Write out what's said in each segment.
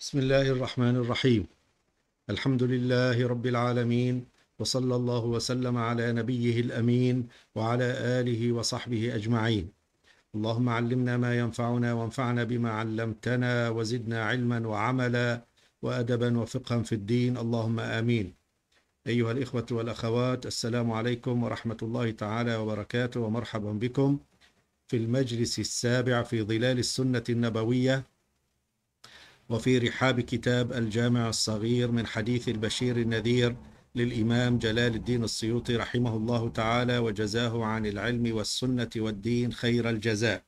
بسم الله الرحمن الرحيم الحمد لله رب العالمين وصلى الله وسلم على نبيه الأمين وعلى آله وصحبه أجمعين اللهم علمنا ما ينفعنا وانفعنا بما علمتنا وزدنا علما وعملا وأدبا وفقها في الدين اللهم آمين أيها الإخوة والأخوات السلام عليكم ورحمة الله تعالى وبركاته ومرحبا بكم في المجلس السابع في ظلال السنة النبوية وفي رحاب كتاب الجامع الصغير من حديث البشير النذير للإمام جلال الدين السيوطي رحمه الله تعالى وجزاه عن العلم والسنة والدين خير الجزاء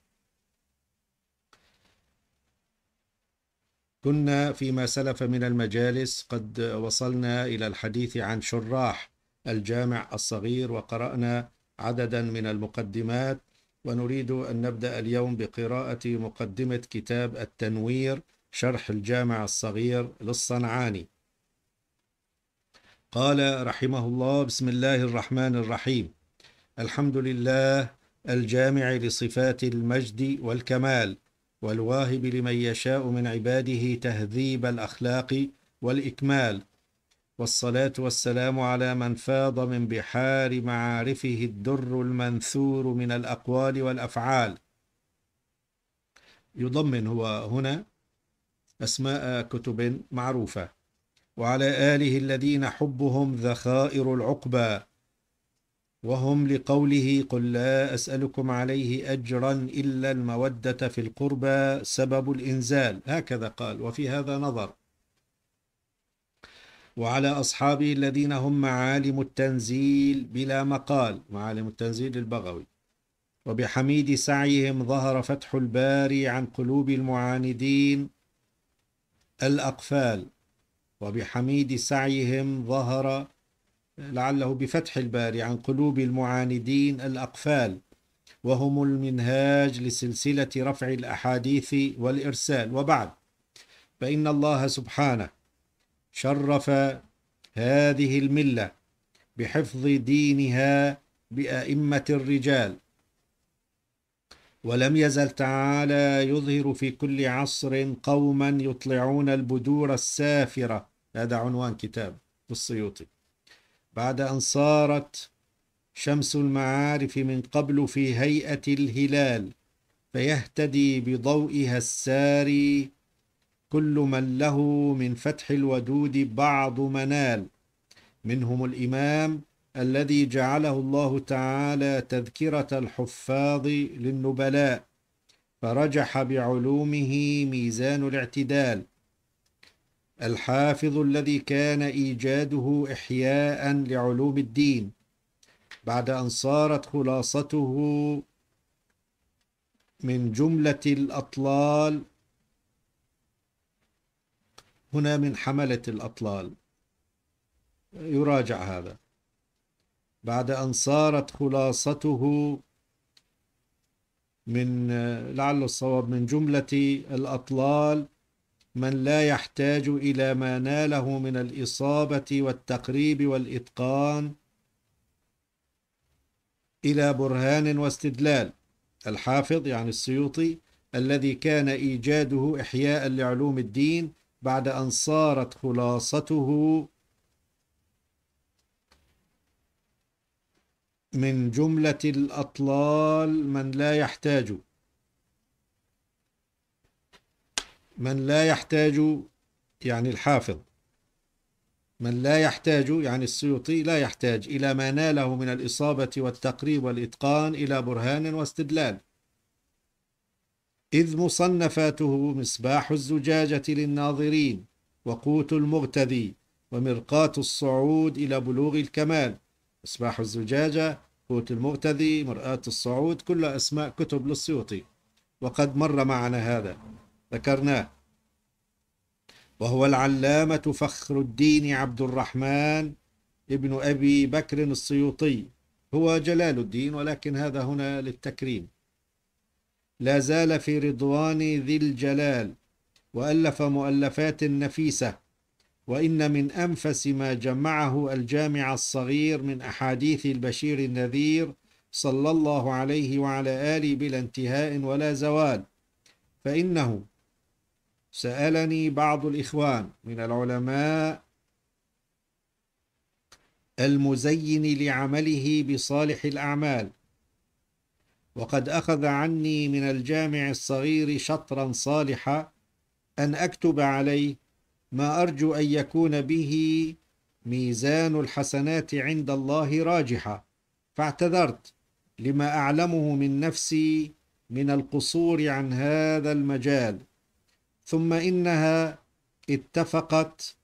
كنا فيما سلف من المجالس قد وصلنا إلى الحديث عن شراح الجامع الصغير وقرأنا عددا من المقدمات ونريد أن نبدأ اليوم بقراءة مقدمة كتاب التنوير شرح الجامع الصغير للصنعاني قال رحمه الله بسم الله الرحمن الرحيم الحمد لله الجامع لصفات المجد والكمال والواهب لمن يشاء من عباده تهذيب الأخلاق والإكمال والصلاة والسلام على من فاض من بحار معارفه الدر المنثور من الأقوال والأفعال يضمن هو هنا أسماء كتب معروفة وعلى آله الذين حبهم ذخائر العقبى وهم لقوله قل لا أسألكم عليه أجرا إلا المودة في القربى سبب الإنزال هكذا قال وفي هذا نظر وعلى أصحابه الذين هم معالم التنزيل بلا مقال معالم التنزيل البغوي وبحميد سعيهم ظهر فتح الباري عن قلوب المعاندين الأقفال وبحميد سعيهم ظهر لعله بفتح الباري عن قلوب المعاندين الأقفال وهم المنهاج لسلسلة رفع الأحاديث والإرسال وبعد فإن الله سبحانه شرف هذه الملة بحفظ دينها بأئمة الرجال ولم يزل تعالى يظهر في كل عصر قوما يطلعون البدور السافرة هذا عنوان كتاب للسيوطي بعد أن صارت شمس المعارف من قبل في هيئة الهلال فيهتدي بضوئها الساري كل من له من فتح الودود بعض منال منهم الإمام الذي جعله الله تعالى تذكرة الحفاظ للنبلاء فرجح بعلومه ميزان الاعتدال الحافظ الذي كان إيجاده إحياء لعلوم الدين بعد أن صارت خلاصته من جملة الأطلال هنا من حملة الأطلال يراجع هذا بعد أن صارت خلاصته من لعل الصواب من جملة الأطلال من لا يحتاج إلى ما ناله من الإصابة والتقريب والإتقان إلى برهان واستدلال الحافظ يعني السيوطي الذي كان إيجاده إحياء لعلوم الدين بعد أن صارت خلاصته من جملة الأطلال من لا يحتاج من لا يحتاج يعني الحافظ من لا يحتاج يعني السيوطي لا يحتاج إلى ما ناله من الإصابة والتقريب والإتقان إلى برهان واستدلال إذ مصنفاته مصباح الزجاجة للناظرين وقوت المغتدي ومرقاة الصعود إلى بلوغ الكمال مصباح الزجاجة قوت المغتذي مرآة الصعود كل أسماء كتب للسيوطي وقد مر معنا هذا ذكرناه وهو العلامة فخر الدين عبد الرحمن ابن أبي بكر السيوطي هو جلال الدين ولكن هذا هنا للتكريم لا زال في رضوان ذي الجلال وألف مؤلفات نفيسة وإن من أنفس ما جمعه الجامع الصغير من أحاديث البشير النذير صلى الله عليه وعلى آله بلا انتهاء ولا زوال فإنه سألني بعض الإخوان من العلماء المزين لعمله بصالح الأعمال وقد أخذ عني من الجامع الصغير شطرا صالحا أن أكتب عليه ما أرجو أن يكون به ميزان الحسنات عند الله راجحة فاعتذرت لما أعلمه من نفسي من القصور عن هذا المجال ثم إنها اتفقت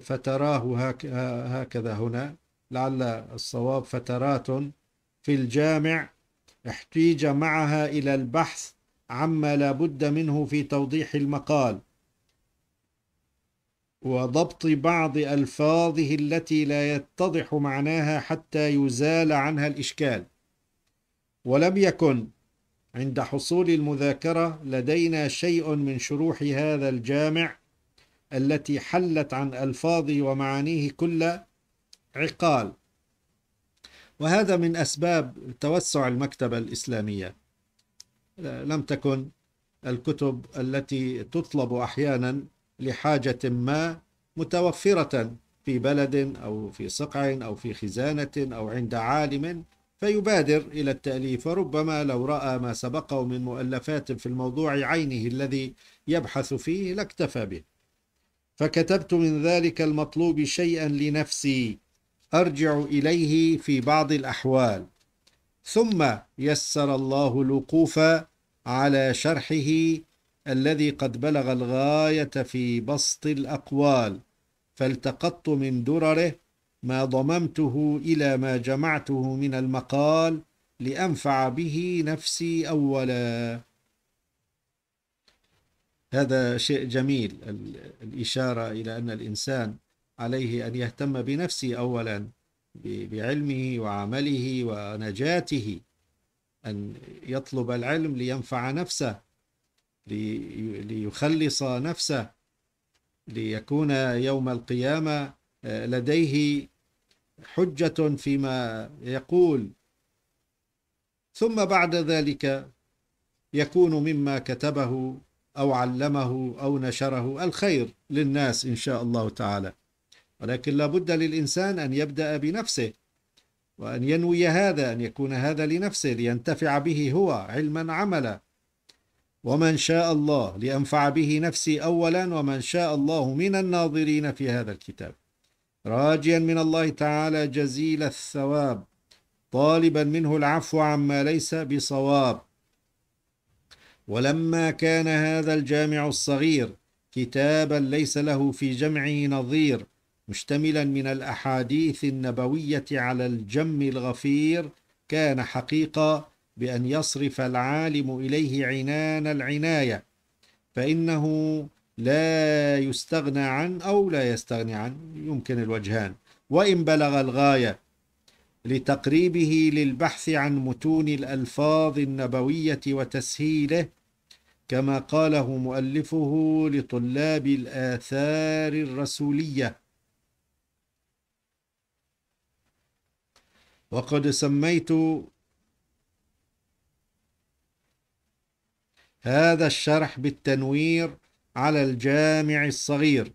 فتراه هكذا هنا لعل الصواب فترات في الجامع احتيج معها إلى البحث عما لا بد منه في توضيح المقال وضبط بعض الفاظه التي لا يتضح معناها حتى يزال عنها الاشكال ولم يكن عند حصول المذاكره لدينا شيء من شروح هذا الجامع التي حلت عن الفاظه ومعانيه كل عقال وهذا من اسباب توسع المكتبه الاسلاميه لم تكن الكتب التي تطلب احيانا لحاجه ما متوفره في بلد او في صقع او في خزانه او عند عالم فيبادر الى التاليف وربما لو راى ما سبقه من مؤلفات في الموضوع عينه الذي يبحث فيه لاكتفى به فكتبت من ذلك المطلوب شيئا لنفسي ارجع اليه في بعض الاحوال ثم يسر الله الوقوف على شرحه الذي قد بلغ الغاية في بسط الأقوال فالتقطت من درره ما ضممته إلى ما جمعته من المقال لأنفع به نفسي أولا هذا شيء جميل الإشارة إلى أن الإنسان عليه أن يهتم بنفسه أولا بعلمه وعمله ونجاته أن يطلب العلم لينفع نفسه ليخلص نفسه ليكون يوم القيامة آه، لديه حجة فيما يقول ثم بعد ذلك يكون مما كتبه أو علمه أو نشره الخير للناس إن شاء الله تعالى ولكن لابد للإنسان أن يبدأ بنفسه وأن ينوي هذا أن يكون هذا لنفسه لينتفع به هو علما عملا ومن شاء الله لأنفع به نفسي أولا ومن شاء الله من الناظرين في هذا الكتاب راجيا من الله تعالى جزيل الثواب طالبا منه العفو عما ليس بصواب ولما كان هذا الجامع الصغير كتابا ليس له في جمعه نظير مشتملا من الاحاديث النبويه على الجم الغفير كان حقيقه بان يصرف العالم اليه عنان العنايه فانه لا يستغنى عن او لا يستغني عن يمكن الوجهان وان بلغ الغايه لتقريبه للبحث عن متون الالفاظ النبويه وتسهيله كما قاله مؤلفه لطلاب الاثار الرسوليه وقد سميت هذا الشرح بالتنوير على الجامع الصغير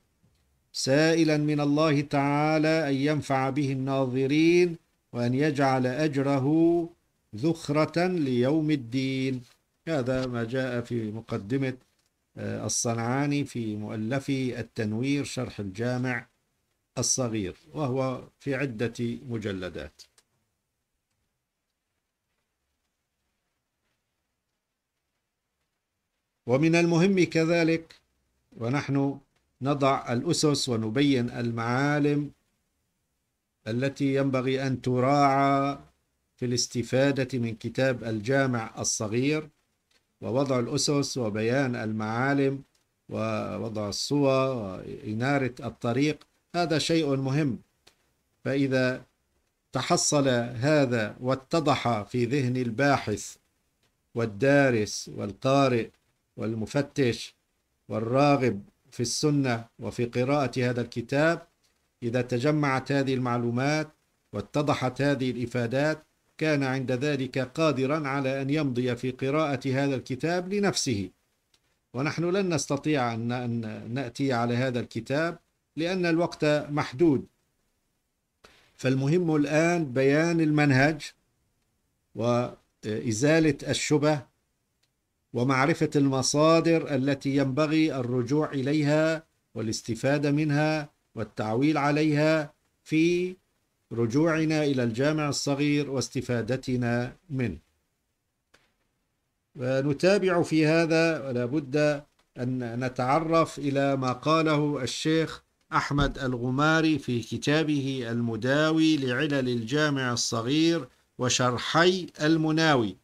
سائلا من الله تعالى أن ينفع به الناظرين وأن يجعل أجره ذخرة ليوم الدين هذا ما جاء في مقدمة آه، الصنعاني في مؤلف التنوير شرح الجامع الصغير وهو في عدة مجلدات ومن المهم كذلك ونحن نضع الأسس ونبين المعالم التي ينبغي أن تراعى في الاستفادة من كتاب الجامع الصغير ووضع الأسس وبيان المعالم ووضع الصور وإنارة الطريق هذا شيء مهم فإذا تحصل هذا واتضح في ذهن الباحث والدارس والقارئ والمفتش والراغب في السنة وفي قراءة هذا الكتاب إذا تجمعت هذه المعلومات واتضحت هذه الإفادات كان عند ذلك قادرا على أن يمضي في قراءة هذا الكتاب لنفسه ونحن لن نستطيع أن نأتي على هذا الكتاب لأن الوقت محدود فالمهم الآن بيان المنهج وإزالة الشبه ومعرفة المصادر التي ينبغي الرجوع إليها والاستفادة منها والتعويل عليها في رجوعنا إلى الجامع الصغير واستفادتنا منه ونتابع في هذا ولا بد أن نتعرف إلى ما قاله الشيخ أحمد الغماري في كتابه المداوي لعلل الجامع الصغير وشرحي المناوي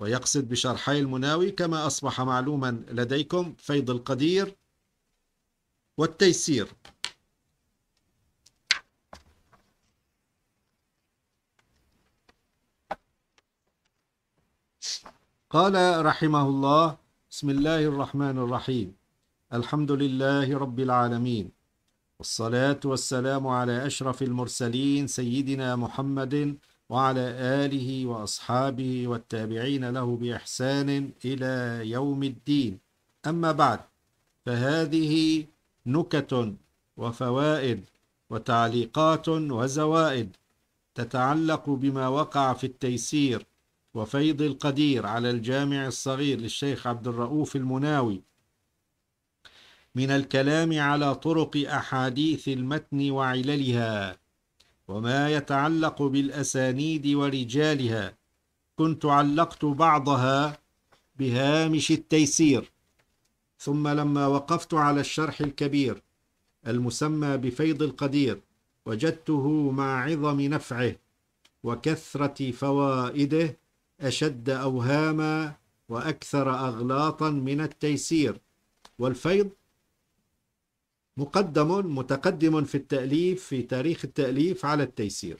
ويقصد بشرحي المناوي كما أصبح معلوما لديكم فيض القدير والتيسير قال رحمه الله بسم الله الرحمن الرحيم الحمد لله رب العالمين والصلاة والسلام على أشرف المرسلين سيدنا محمد وعلى آله وأصحابه والتابعين له بإحسان إلى يوم الدين أما بعد فهذه نكت وفوائد وتعليقات وزوائد تتعلق بما وقع في التيسير وفيض القدير على الجامع الصغير للشيخ عبد الرؤوف المناوي من الكلام على طرق أحاديث المتن وعللها وما يتعلق بالأسانيد ورجالها كنت علقت بعضها بهامش التيسير ثم لما وقفت على الشرح الكبير المسمى بفيض القدير وجدته مع عظم نفعه وكثرة فوائده أشد أوهاما وأكثر أغلاطا من التيسير والفيض مقدم متقدم في التأليف في تاريخ التأليف على التيسير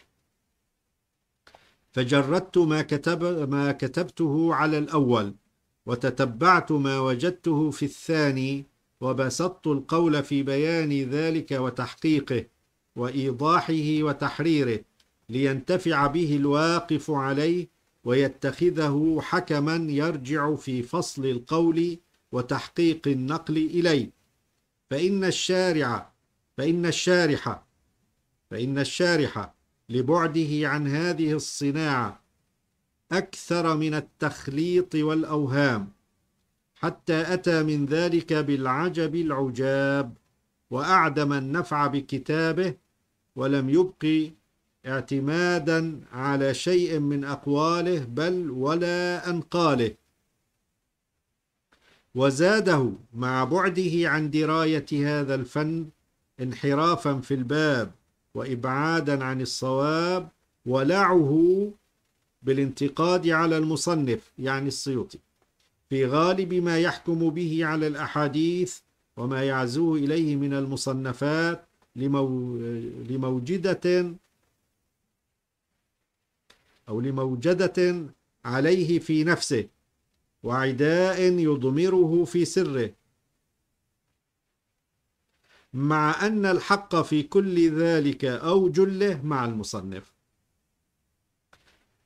فجردت ما, كتب ما كتبته على الأول وتتبعت ما وجدته في الثاني وبسطت القول في بيان ذلك وتحقيقه وإيضاحه وتحريره لينتفع به الواقف عليه ويتخذه حكما يرجع في فصل القول وتحقيق النقل إليه فإن الشارع فإن الشارح فإن الشارح لبعده عن هذه الصناعة أكثر من التخليط والأوهام حتى أتى من ذلك بالعجب العجاب وأعدم النفع بكتابه ولم يبق اعتمادا على شيء من أقواله بل ولا أنقاله وزاده مع بعده عن دراية هذا الفن انحرافا في الباب وإبعادا عن الصواب ولعه بالانتقاد على المصنف يعني السيوطي في غالب ما يحكم به على الأحاديث وما يعزوه إليه من المصنفات لمو... لموجدة أو لموجدة عليه في نفسه وعداء يضمره في سره مع أن الحق في كل ذلك أو جله مع المصنف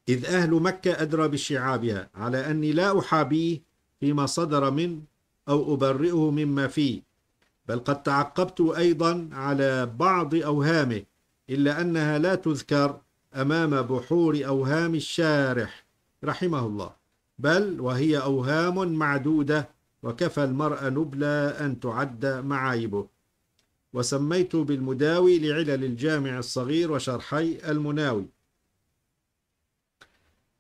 إذ أهل مكة أدرى بشعابها على أني لا أحابيه فيما صدر منه أو أبرئه مما فيه بل قد تعقبت أيضا على بعض أوهامه إلا أنها لا تذكر أمام بحور أوهام الشارح رحمه الله بل وهي أوهام معدودة وكفى المرء نبلى أن تعد معايبه وسميت بالمداوي لعلل الجامع الصغير وشرحي المناوي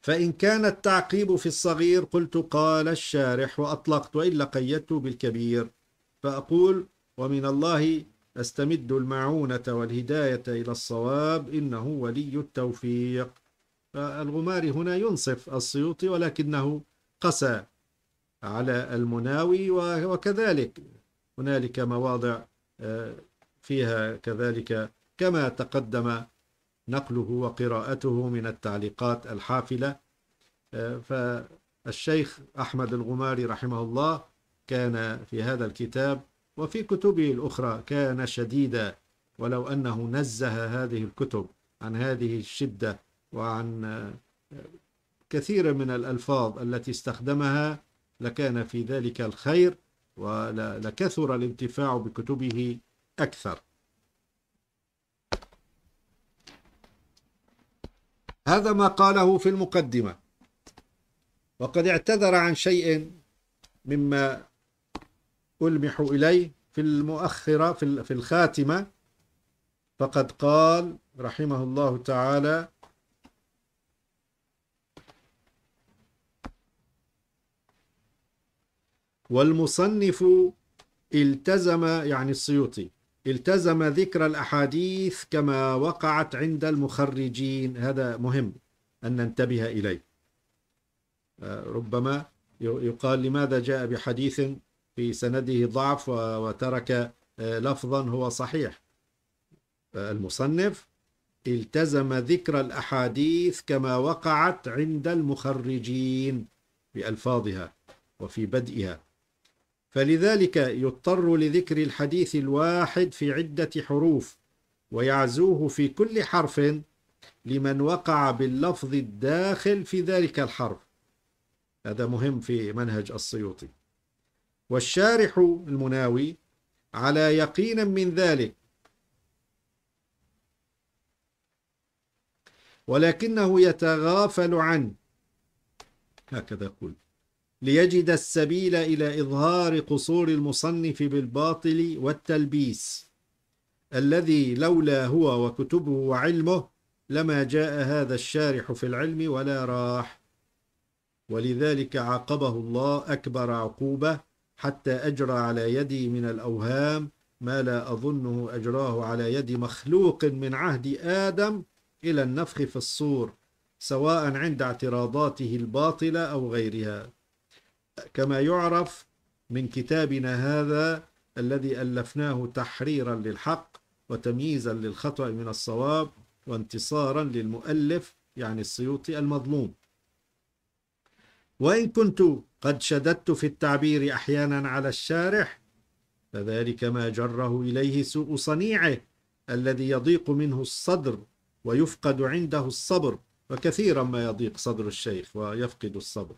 فإن كان التعقيب في الصغير قلت قال الشارح وأطلقت وإلا قيدت بالكبير فأقول ومن الله أستمد المعونة والهداية إلى الصواب إنه ولي التوفيق فالغماري هنا ينصف السيوطي ولكنه قسى على المناوي وكذلك هنالك مواضع آه، فيها كذلك كما تقدم نقله وقراءته من التعليقات الحافلة آه، فالشيخ أحمد الغماري رحمه الله كان في هذا الكتاب وفي كتبه الأخرى كان شديدا ولو أنه نزه هذه الكتب عن هذه الشدة وعن آه، كثير من الألفاظ التي استخدمها لكان في ذلك الخير ولكثر الانتفاع بكتبه أكثر هذا ما قاله في المقدمة وقد اعتذر عن شيء مما ألمح إليه في المؤخرة في الخاتمة فقد قال رحمه الله تعالى والمصنف التزم يعني السيوطي التزم ذكر الأحاديث كما وقعت عند المخرجين هذا مهم أن ننتبه إليه آه، ربما يقال لماذا جاء بحديث في سنده ضعف وترك آه، لفظا هو صحيح آه، المصنف التزم ذكر الأحاديث كما وقعت عند المخرجين بألفاظها وفي بدئها فلذلك يضطر لذكر الحديث الواحد في عدة حروف ويعزوه في كل حرف لمن وقع باللفظ الداخل في ذلك الحرف هذا مهم في منهج السيوطي والشارح المناوي على يقين من ذلك ولكنه يتغافل عن هكذا يقول ليجد السبيل إلى إظهار قصور المصنف بالباطل والتلبيس الذي لولا هو وكتبه وعلمه لما جاء هذا الشارح في العلم ولا راح ولذلك عاقبه الله أكبر عقوبة حتى أجرى على يدي من الأوهام ما لا أظنه أجراه على يد مخلوق من عهد آدم إلى النفخ في الصور سواء عند اعتراضاته الباطلة أو غيرها كما يعرف من كتابنا هذا الذي ألفناه تحريرا للحق وتمييزا للخطأ من الصواب وانتصارا للمؤلف يعني السيوطي المظلوم وإن كنت قد شددت في التعبير أحيانا على الشارح فذلك ما جره إليه سوء صنيعه الذي يضيق منه الصدر ويفقد عنده الصبر وكثيرا ما يضيق صدر الشيخ ويفقد الصبر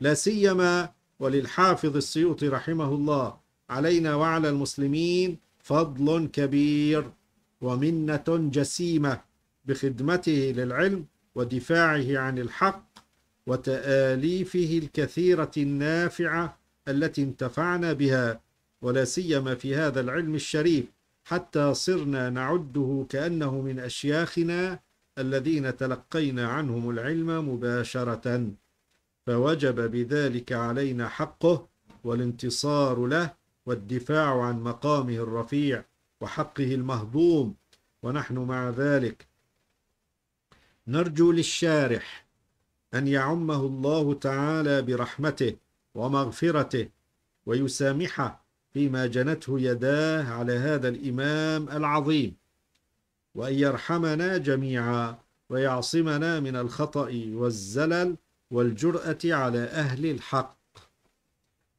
لا سيما وللحافظ السيوطي رحمه الله علينا وعلى المسلمين فضل كبير ومنة جسيمة بخدمته للعلم ودفاعه عن الحق وتآليفه الكثيرة النافعة التي انتفعنا بها ولا سيما في هذا العلم الشريف حتى صرنا نعده كأنه من أشياخنا الذين تلقينا عنهم العلم مباشرة فوجب بذلك علينا حقه والانتصار له والدفاع عن مقامه الرفيع وحقه المهضوم ونحن مع ذلك نرجو للشارح أن يعمه الله تعالى برحمته ومغفرته ويسامحه فيما جنته يداه على هذا الإمام العظيم وأن يرحمنا جميعا ويعصمنا من الخطأ والزلل والجرأة على أهل الحق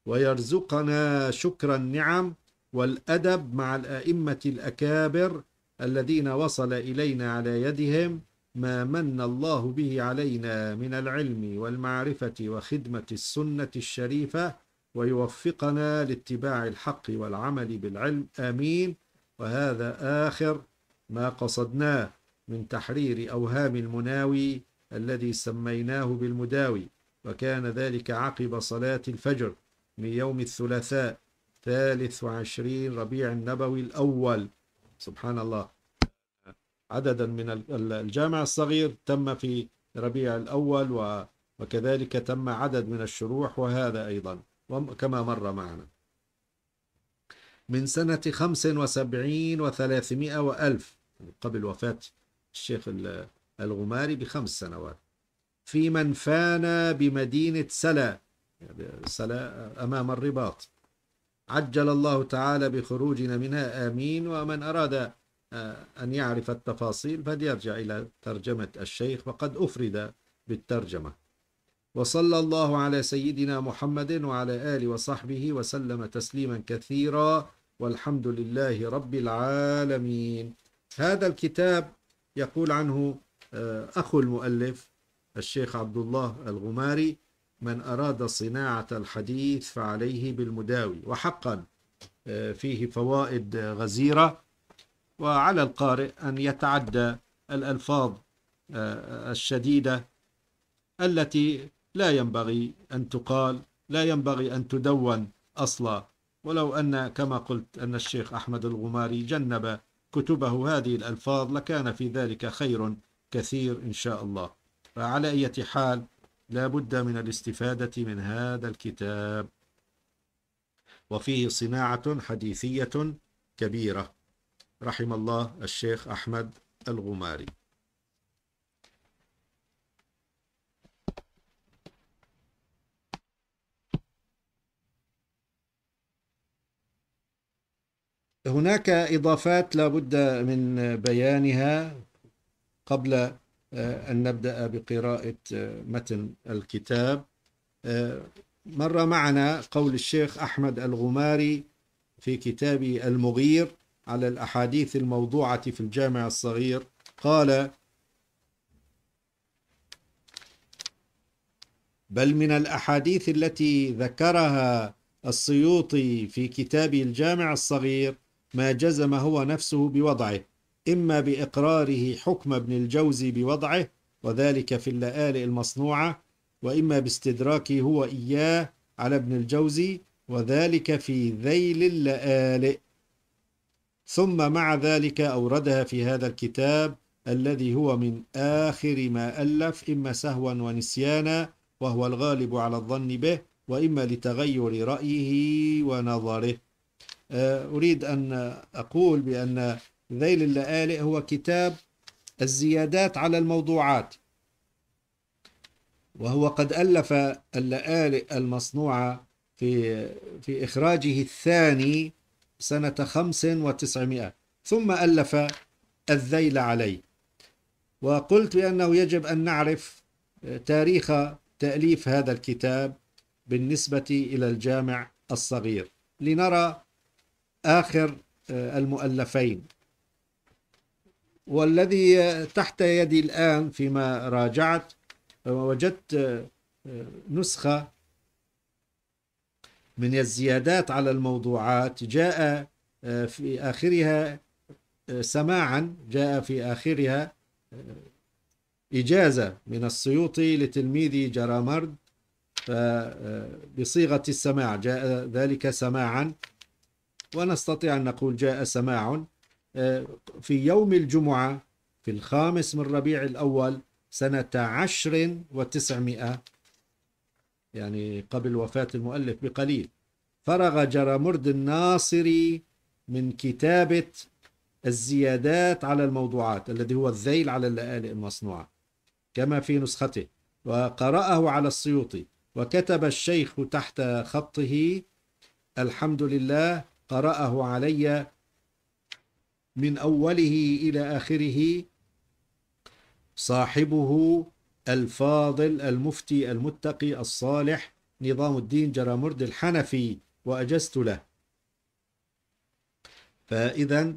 ويرزقنا شكر النعم والأدب مع الأئمة الأكابر الذين وصل إلينا على يدهم ما من الله به علينا من العلم والمعرفة وخدمة السنة الشريفة ويوفقنا لاتباع الحق والعمل بالعلم آمين وهذا آخر ما قصدناه من تحرير أوهام المناوي الذي سميناه بالمداوي وكان ذلك عقب صلاة الفجر من يوم الثلاثاء ثالث وعشرين ربيع النبوي الأول سبحان الله عددا من الجامع الصغير تم في ربيع الأول وكذلك تم عدد من الشروح وهذا أيضا كما مر معنا من سنة خمس وسبعين وثلاثمائة وألف قبل وفاة الشيخ الغماري بخمس سنوات في من فانا بمدينة سلا يعني سلا أمام الرباط عجل الله تعالى بخروجنا منها آمين ومن أراد آه، أن يعرف التفاصيل فليرجع إلى ترجمة الشيخ وقد أفرد بالترجمة وصلى الله على سيدنا محمد وعلى آله وصحبه وسلم تسليما كثيرا والحمد لله رب العالمين هذا الكتاب يقول عنه آه، أخو المؤلف الشيخ عبد الله الغماري من أراد صناعة الحديث فعليه بالمداوي وحقا آه، فيه فوائد غزيرة وعلى القارئ أن يتعدى الألفاظ آه، الشديدة التي لا ينبغي أن تقال لا ينبغي أن تدون أصلا ولو أن كما قلت أن الشيخ أحمد الغماري جنب كتبه هذه الألفاظ لكان في ذلك خير كثير إن شاء الله فعلى أي حال لا بد من الاستفادة من هذا الكتاب وفيه صناعة حديثية كبيرة رحم الله الشيخ أحمد الغماري هناك إضافات لا بد من بيانها قبل آه، أن نبدأ بقراءة آه، متن الكتاب آه، مر معنا قول الشيخ أحمد الغماري في كتابه المغير على الأحاديث الموضوعة في الجامع الصغير قال بل من الأحاديث التي ذكرها السيوطي في كتابه الجامع الصغير ما جزم هو نفسه بوضعه إما بإقراره حكم ابن الجوزي بوضعه وذلك في اللآلئ المصنوعة وإما باستدراكه هو إياه على ابن الجوزي وذلك في ذيل اللآلئ ثم مع ذلك أوردها في هذا الكتاب الذي هو من آخر ما ألف إما سهوا ونسيانا وهو الغالب على الظن به وإما لتغير رأيه ونظره أه، أريد أن أقول بأن ذيل اللآلئ هو كتاب الزيادات على الموضوعات وهو قد ألف اللآلئ المصنوعة في في إخراجه الثاني سنة خمس وتسعمائة ثم ألف الذيل عليه وقلت بأنه يجب أن نعرف تاريخ تأليف هذا الكتاب بالنسبة إلى الجامع الصغير لنرى آخر المؤلفين والذي تحت يدي الآن فيما راجعت وجدت آه، آه، نسخة من الزيادات على الموضوعات جاء آه، في آخرها سماعا جاء في آخرها إجازة من السيوطي لتلميذي جرامرد بصيغة السماع جاء ذلك سماعا ونستطيع أن نقول جاء سماع آه، في يوم الجمعة في الخامس من ربيع الأول سنة عشر وتسعمائة يعني قبل وفاة المؤلف بقليل فرغ جرمرد الناصري من كتابة الزيادات على الموضوعات الذي هو الذيل على اللآلئ المصنوعة كما في نسخته وقرأه على السيوطي وكتب الشيخ تحت خطه الحمد لله قرأه علي من أوله إلى آخره صاحبه الفاضل المفتي المتقي الصالح نظام الدين جرامرد الحنفي وأجزت له فإذا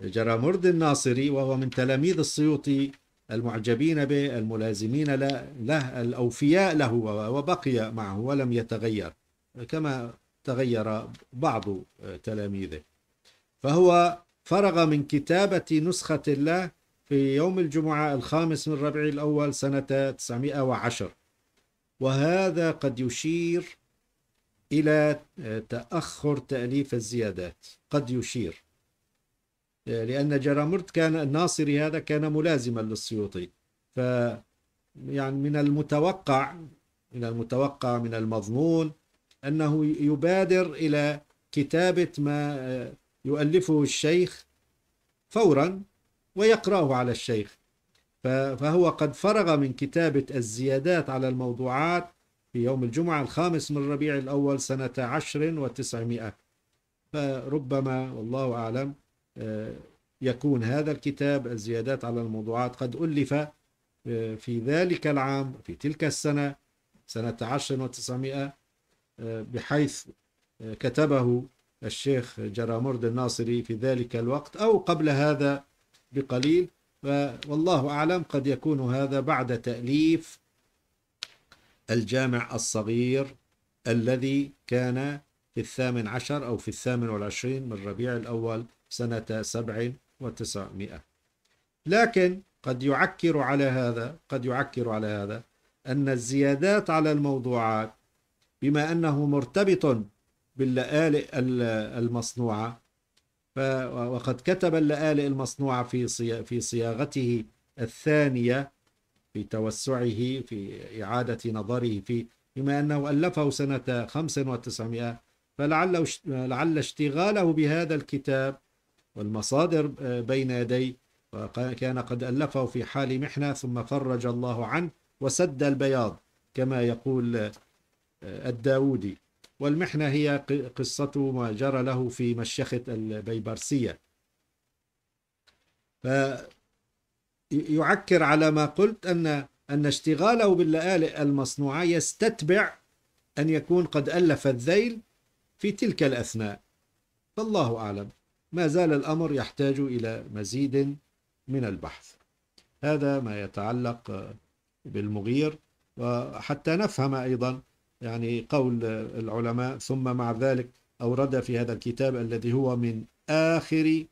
جرامرد الناصري وهو من تلاميذ السيوطي المعجبين به الملازمين له الأوفياء له وبقي معه ولم يتغير كما تغير بعض تلاميذه فهو فرغ من كتابة نسخة له في يوم الجمعة الخامس من ربيع الأول سنة 910 وهذا قد يشير إلى آه، تأخر تأليف الزيادات قد يشير آه، لأن جرامرت كان الناصري هذا كان ملازما للسيوطي ف يعني من المتوقع من المتوقع من المضمون أنه يبادر إلى كتابة ما آه، يؤلفه الشيخ فورا ويقرأه على الشيخ فهو قد فرغ من كتابة الزيادات على الموضوعات في يوم الجمعة الخامس من ربيع الأول سنة عشر وتسعمائة فربما والله أعلم آه، يكون هذا الكتاب الزيادات على الموضوعات قد ألف آه، في ذلك العام في تلك السنة سنة عشر وتسعمائة آه، بحيث كتبه الشيخ جرامرد الناصري في ذلك الوقت أو قبل هذا بقليل والله أعلم قد يكون هذا بعد تأليف الجامع الصغير الذي كان في الثامن عشر أو في الثامن والعشرين من ربيع الأول سنة سبع وتسعمائة لكن قد يعكر على هذا قد يعكر على هذا أن الزيادات على الموضوعات بما أنه مرتبط باللآلئ المصنوعة وقد كتب اللآلئ المصنوعة في في صياغته الثانية في توسعه في إعادة نظره في بما أنه ألفه سنة 1900 فلعل لعل اشتغاله بهذا الكتاب والمصادر بين يديه وكان قد ألفه في حال محنة ثم فرج الله عنه وسد البياض كما يقول الداودي والمحنة هي قصة ما جرى له في مشيخة البيبرسية يعكر على ما قلت أن أن اشتغاله باللآلئ المصنوعة يستتبع أن يكون قد ألف الذيل في تلك الأثناء فالله أعلم ما زال الأمر يحتاج إلى مزيد من البحث هذا ما يتعلق بالمغير وحتى نفهم أيضا يعني قول العلماء ثم مع ذلك أورد في هذا الكتاب الذي هو من آخر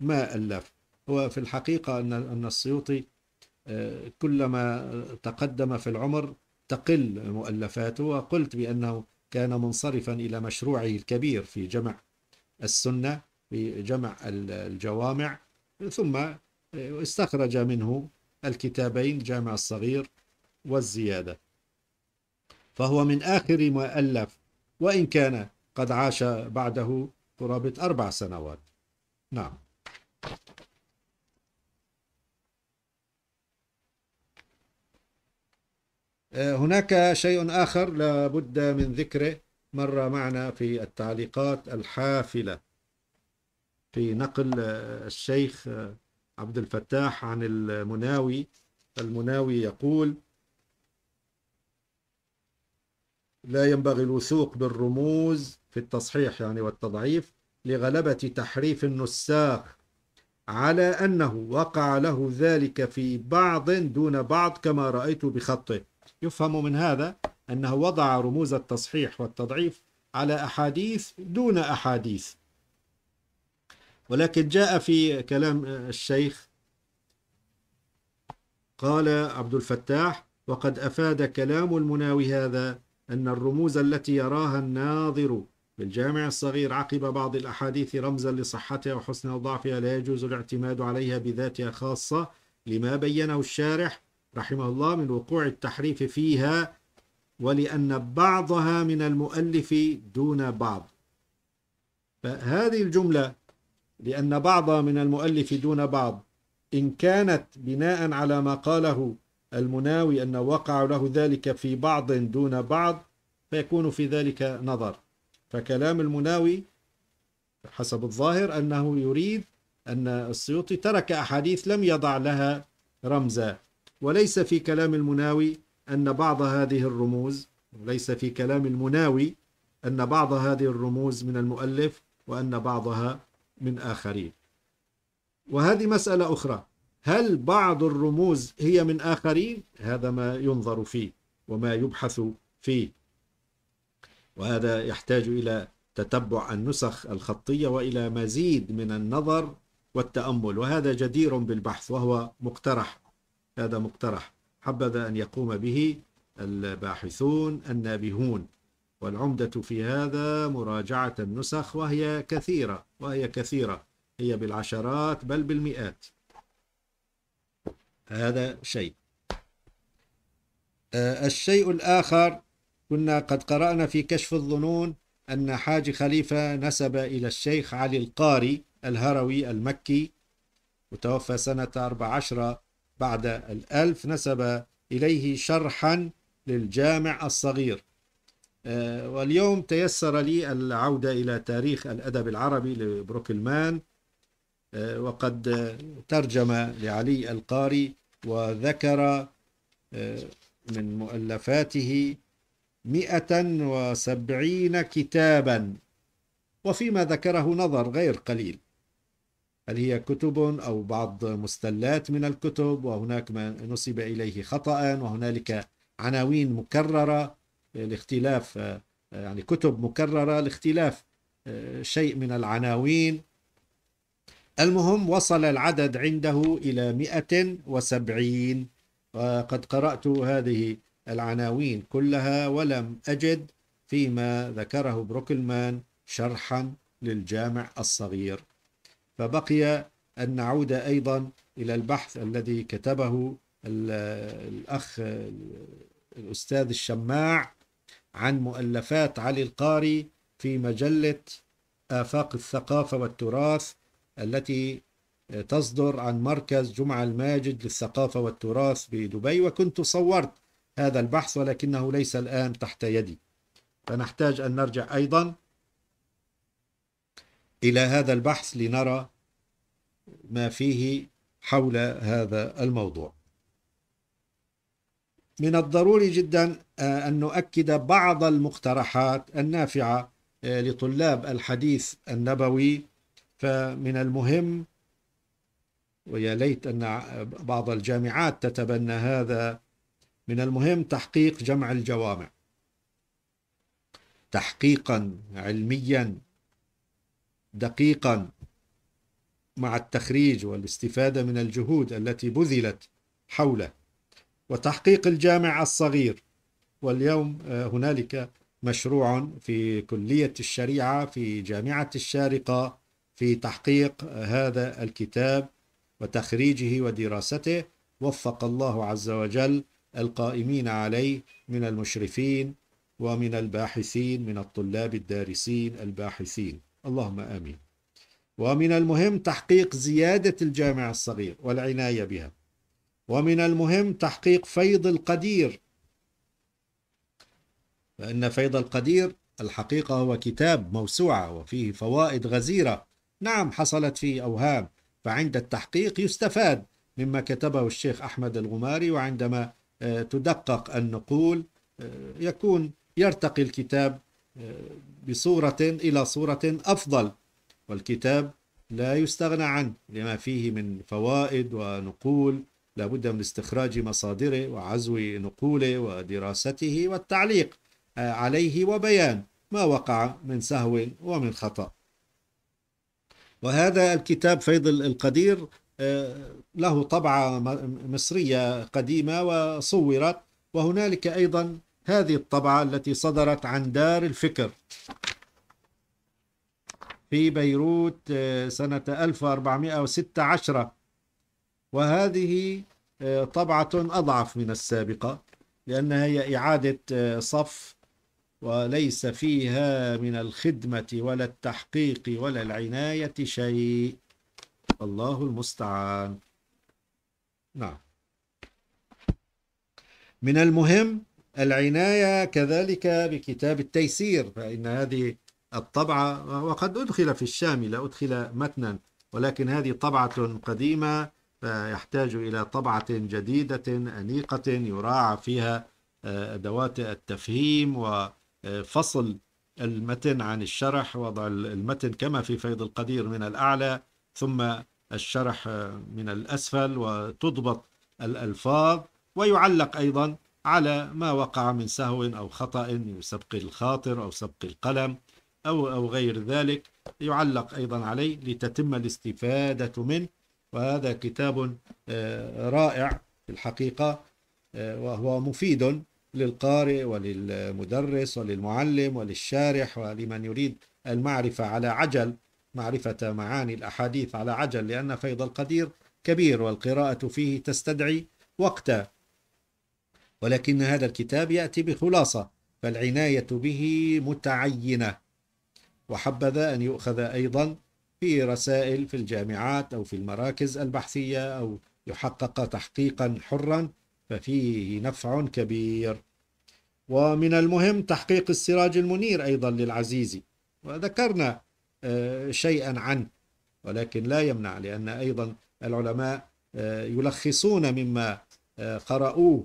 ما ألف هو في الحقيقة أن السيوطي آه، كلما تقدم في العمر تقل مؤلفاته وقلت بأنه كان منصرفا إلى مشروعه الكبير في جمع السنة في جمع الجوامع ثم آه، استخرج منه الكتابين جامع الصغير والزيادة فهو من آخر ما ألف وإن كان قد عاش بعده قرابة أربع سنوات نعم آه، هناك شيء آخر لابد من ذكره مر معنا في التعليقات الحافلة في نقل آه، الشيخ آه، عبد الفتاح عن المناوي المناوي يقول لا ينبغي الوثوق بالرموز في التصحيح يعني والتضعيف لغلبة تحريف النساخ على أنه وقع له ذلك في بعض دون بعض كما رأيت بخطه يفهم من هذا أنه وضع رموز التصحيح والتضعيف على أحاديث دون أحاديث ولكن جاء في كلام الشيخ قال عبد الفتاح وقد أفاد كلام المناوي هذا أن الرموز التي يراها الناظر بالجامع الصغير عقب بعض الأحاديث رمزا لصحتها وحسن ضعفها لا يجوز الاعتماد عليها بذاتها خاصة لما بينه الشارح رحمه الله من وقوع التحريف فيها ولأن بعضها من المؤلف دون بعض فهذه الجملة لأن بعضها من المؤلف دون بعض إن كانت بناء على ما قاله المناوي أن وقع له ذلك في بعض دون بعض فيكون في ذلك نظر فكلام المناوي حسب الظاهر أنه يريد أن السيوطي ترك أحاديث لم يضع لها رمزا وليس في كلام المناوي أن بعض هذه الرموز ليس في كلام المناوي أن بعض هذه الرموز من المؤلف وأن بعضها من آخرين وهذه مسألة أخرى هل بعض الرموز هي من آخرين هذا ما ينظر فيه وما يبحث فيه وهذا يحتاج إلى تتبع النسخ الخطية وإلى مزيد من النظر والتأمل وهذا جدير بالبحث وهو مقترح هذا مقترح حبذا أن يقوم به الباحثون النابهون والعمدة في هذا مراجعة النسخ وهي كثيرة وهي كثيرة هي بالعشرات بل بالمئات هذا شيء آه، الشيء الآخر كنا قد قرأنا في كشف الظنون أن حاج خليفة نسب إلى الشيخ علي القاري الهروي المكي وتوفى سنة 14 بعد الألف نسب إليه شرحا للجامع الصغير آه، واليوم تيسر لي العودة إلى تاريخ الأدب العربي لبروكلمان آه، وقد ترجم لعلي القاري وذكر آه، من مؤلفاته مئة وسبعين كتابا وفيما ذكره نظر غير قليل هل هي كتب أو بعض مستلات من الكتب وهناك ما نسب إليه خطأ وهنالك عناوين مكررة لاختلاف آه، يعني كتب مكررة لاختلاف شيء من العناوين المهم وصل العدد عنده إلى 170 وقد قرأت هذه العناوين كلها ولم أجد فيما ذكره بروكلمان شرحا للجامع الصغير فبقي أن نعود أيضا إلى البحث الذي كتبه الأخ الأستاذ الشماع عن مؤلفات علي القاري في مجلة آفاق الثقافة والتراث التي تصدر عن مركز جمعة الماجد للثقافة والتراث بدبي وكنت صورت هذا البحث ولكنه ليس الآن تحت يدي فنحتاج أن نرجع أيضا إلى هذا البحث لنرى ما فيه حول هذا الموضوع من الضروري جدا آه، أن نؤكد بعض المقترحات النافعة آه، لطلاب الحديث النبوي فمن المهم ويا ليت أن بعض الجامعات تتبنى هذا من المهم تحقيق جمع الجوامع تحقيقا علميا دقيقا مع التخريج والاستفادة من الجهود التي بذلت حوله وتحقيق الجامع الصغير واليوم آه، هنالك مشروع في كلية الشريعة في جامعة الشارقة في تحقيق هذا الكتاب وتخريجه ودراسته وفق الله عز وجل القائمين عليه من المشرفين ومن الباحثين من الطلاب الدارسين الباحثين اللهم امين ومن المهم تحقيق زياده الجامع الصغير والعنايه بها ومن المهم تحقيق فيض القدير فان فيض القدير الحقيقه هو كتاب موسوعه وفيه فوائد غزيره نعم حصلت فيه أوهام فعند التحقيق يستفاد مما كتبه الشيخ أحمد الغماري وعندما آه، تدقق النقول آه، يكون يرتقي الكتاب آه، بصورة إلى صورة أفضل والكتاب لا يستغنى عنه لما فيه من فوائد ونقول لابد من استخراج مصادره وعزو نقوله ودراسته والتعليق عليه وبيان ما وقع من سهو ومن خطأ وهذا الكتاب فيض القدير آه، له طبعة مصرية قديمة وصورت وهنالك أيضا هذه الطبعة التي صدرت عن دار الفكر في بيروت آه، سنة 1416 وهذه آه، طبعة أضعف من السابقة لأنها هي إعادة صف وليس فيها من الخدمة ولا التحقيق ولا العناية شيء الله المستعان نعم من المهم العناية كذلك بكتاب التيسير فإن هذه الطبعة وقد أدخل في الشام لا أدخل متنا ولكن هذه طبعة قديمة فيحتاج إلى طبعة جديدة أنيقة يراعى فيها آه، أدوات التفهيم و فصل المتن عن الشرح وضع المتن كما في فيض القدير من الأعلى ثم الشرح من الأسفل وتضبط الألفاظ ويعلق أيضا على ما وقع من سهو أو خطأ سبق الخاطر أو سبق القلم أو أو غير ذلك يعلق أيضا عليه لتتم الاستفادة منه وهذا كتاب آه، رائع في الحقيقة آه، وهو مفيد للقارئ وللمدرس وللمعلم وللشارح ولمن يريد المعرفة على عجل معرفة معاني الأحاديث على عجل لأن فيض القدير كبير والقراءة فيه تستدعي وقتا ولكن هذا الكتاب يأتي بخلاصة فالعناية به متعينة وحبذا أن يؤخذ أيضا في رسائل في الجامعات أو في المراكز البحثية أو يحقق تحقيقا حرا ففيه نفع كبير ومن المهم تحقيق السراج المنير أيضا للعزيزي وذكرنا آه، شيئا عنه ولكن لا يمنع لأن أيضا العلماء آه، يلخصون مما آه، قرأوه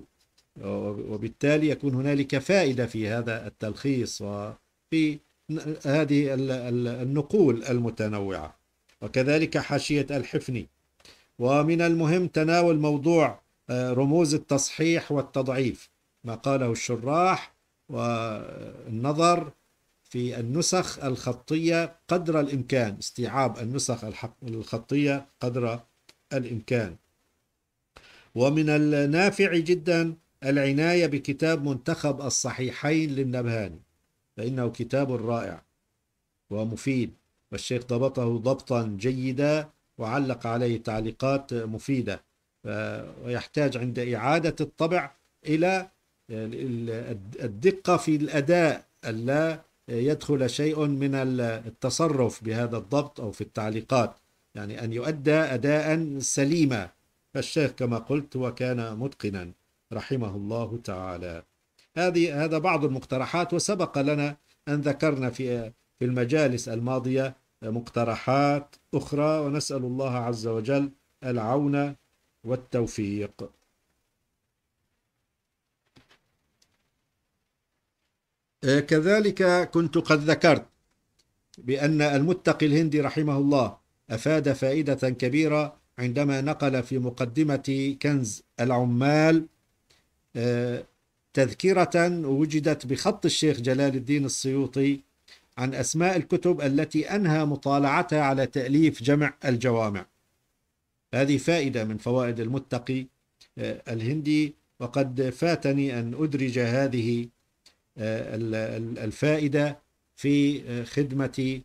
وبالتالي يكون هنالك فائدة في هذا التلخيص وفي هذه النقول المتنوعة وكذلك حاشية الحفني ومن المهم تناول موضوع رموز التصحيح والتضعيف ما قاله الشراح والنظر في النسخ الخطية قدر الإمكان استيعاب النسخ الخطية قدر الإمكان ومن النافع جدا العناية بكتاب منتخب الصحيحين للنبهاني فإنه كتاب رائع ومفيد والشيخ ضبطه ضبطا جيدا وعلق عليه تعليقات مفيدة ويحتاج عند إعادة الطبع إلى يعني الدقة في الأداء ألا يدخل شيء من التصرف بهذا الضبط أو في التعليقات يعني أن يؤدى أداء سليما فالشيخ كما قلت وكان متقنا رحمه الله تعالى هذه هذا بعض المقترحات وسبق لنا أن ذكرنا في في المجالس الماضية مقترحات أخرى ونسأل الله عز وجل العون والتوفيق آه، كذلك كنت قد ذكرت بأن المتقي الهندي رحمه الله أفاد فائدة كبيرة عندما نقل في مقدمة كنز العمال آه، تذكرة وجدت بخط الشيخ جلال الدين السيوطي عن أسماء الكتب التي أنهى مطالعتها على تأليف جمع الجوامع هذه فائدة من فوائد المتقي آه، الهندي وقد فاتني أن أدرج هذه آه، الفائدة في آه، خدمة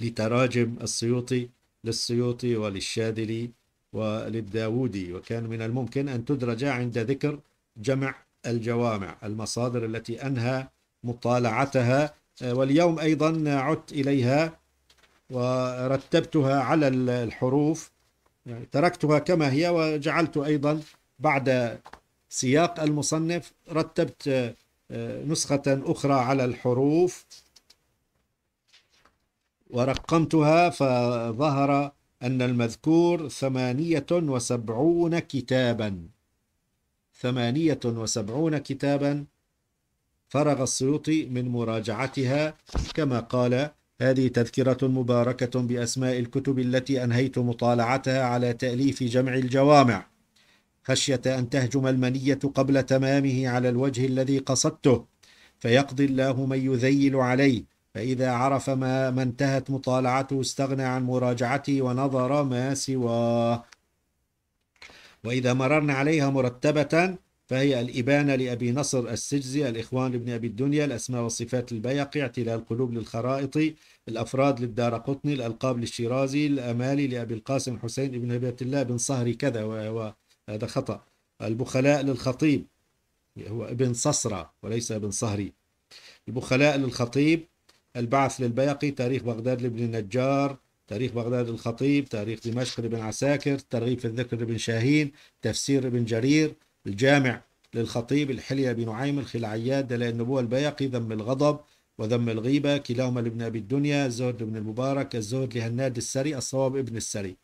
لتراجم السيوطي للسيوطي وللشاذلي وللداودي وكان من الممكن أن تدرج عند ذكر جمع الجوامع المصادر التي أنهى مطالعتها آه، واليوم أيضا عدت إليها ورتبتها على الحروف يعني تركتها كما هي وجعلت أيضا بعد سياق المصنف رتبت آه، نسخة أخرى على الحروف ورقمتها فظهر أن المذكور ثمانية وسبعون كتابا ثمانية وسبعون كتابا فرغ السيوطي من مراجعتها كما قال هذه تذكرة مباركة بأسماء الكتب التي أنهيت مطالعتها على تأليف جمع الجوامع خشية أن تهجم المنية قبل تمامه على الوجه الذي قصدته فيقضي الله من يذيل عليه فإذا عرف ما, ما انتهت مطالعته استغنى عن مراجعته ونظر ما سواه وإذا مررنا عليها مرتبة فهي الإبانة لأبي نصر السجزي الإخوان لابن أبي الدنيا الأسماء والصفات البيقي اعتلاء القلوب للخرائطي الأفراد للدار قطني الألقاب للشيرازي الأمالي لأبي القاسم حسين بن أبي الله بن صهري كذا و... و... هذا خطأ البخلاء للخطيب هو ابن صصرة وليس ابن صهري البخلاء للخطيب البعث للبيقي تاريخ بغداد لابن النجار تاريخ بغداد الخطيب تاريخ دمشق لابن عساكر ترغيب في الذكر لابن شاهين تفسير ابن جرير الجامع للخطيب الحلية بن نعيم الخلعيات دلائل النبوة البيقي ذم الغضب وذم الغيبة كلاهما لابن أبي الدنيا الزهد لابن المبارك الزهد لهناد السري الصواب ابن السري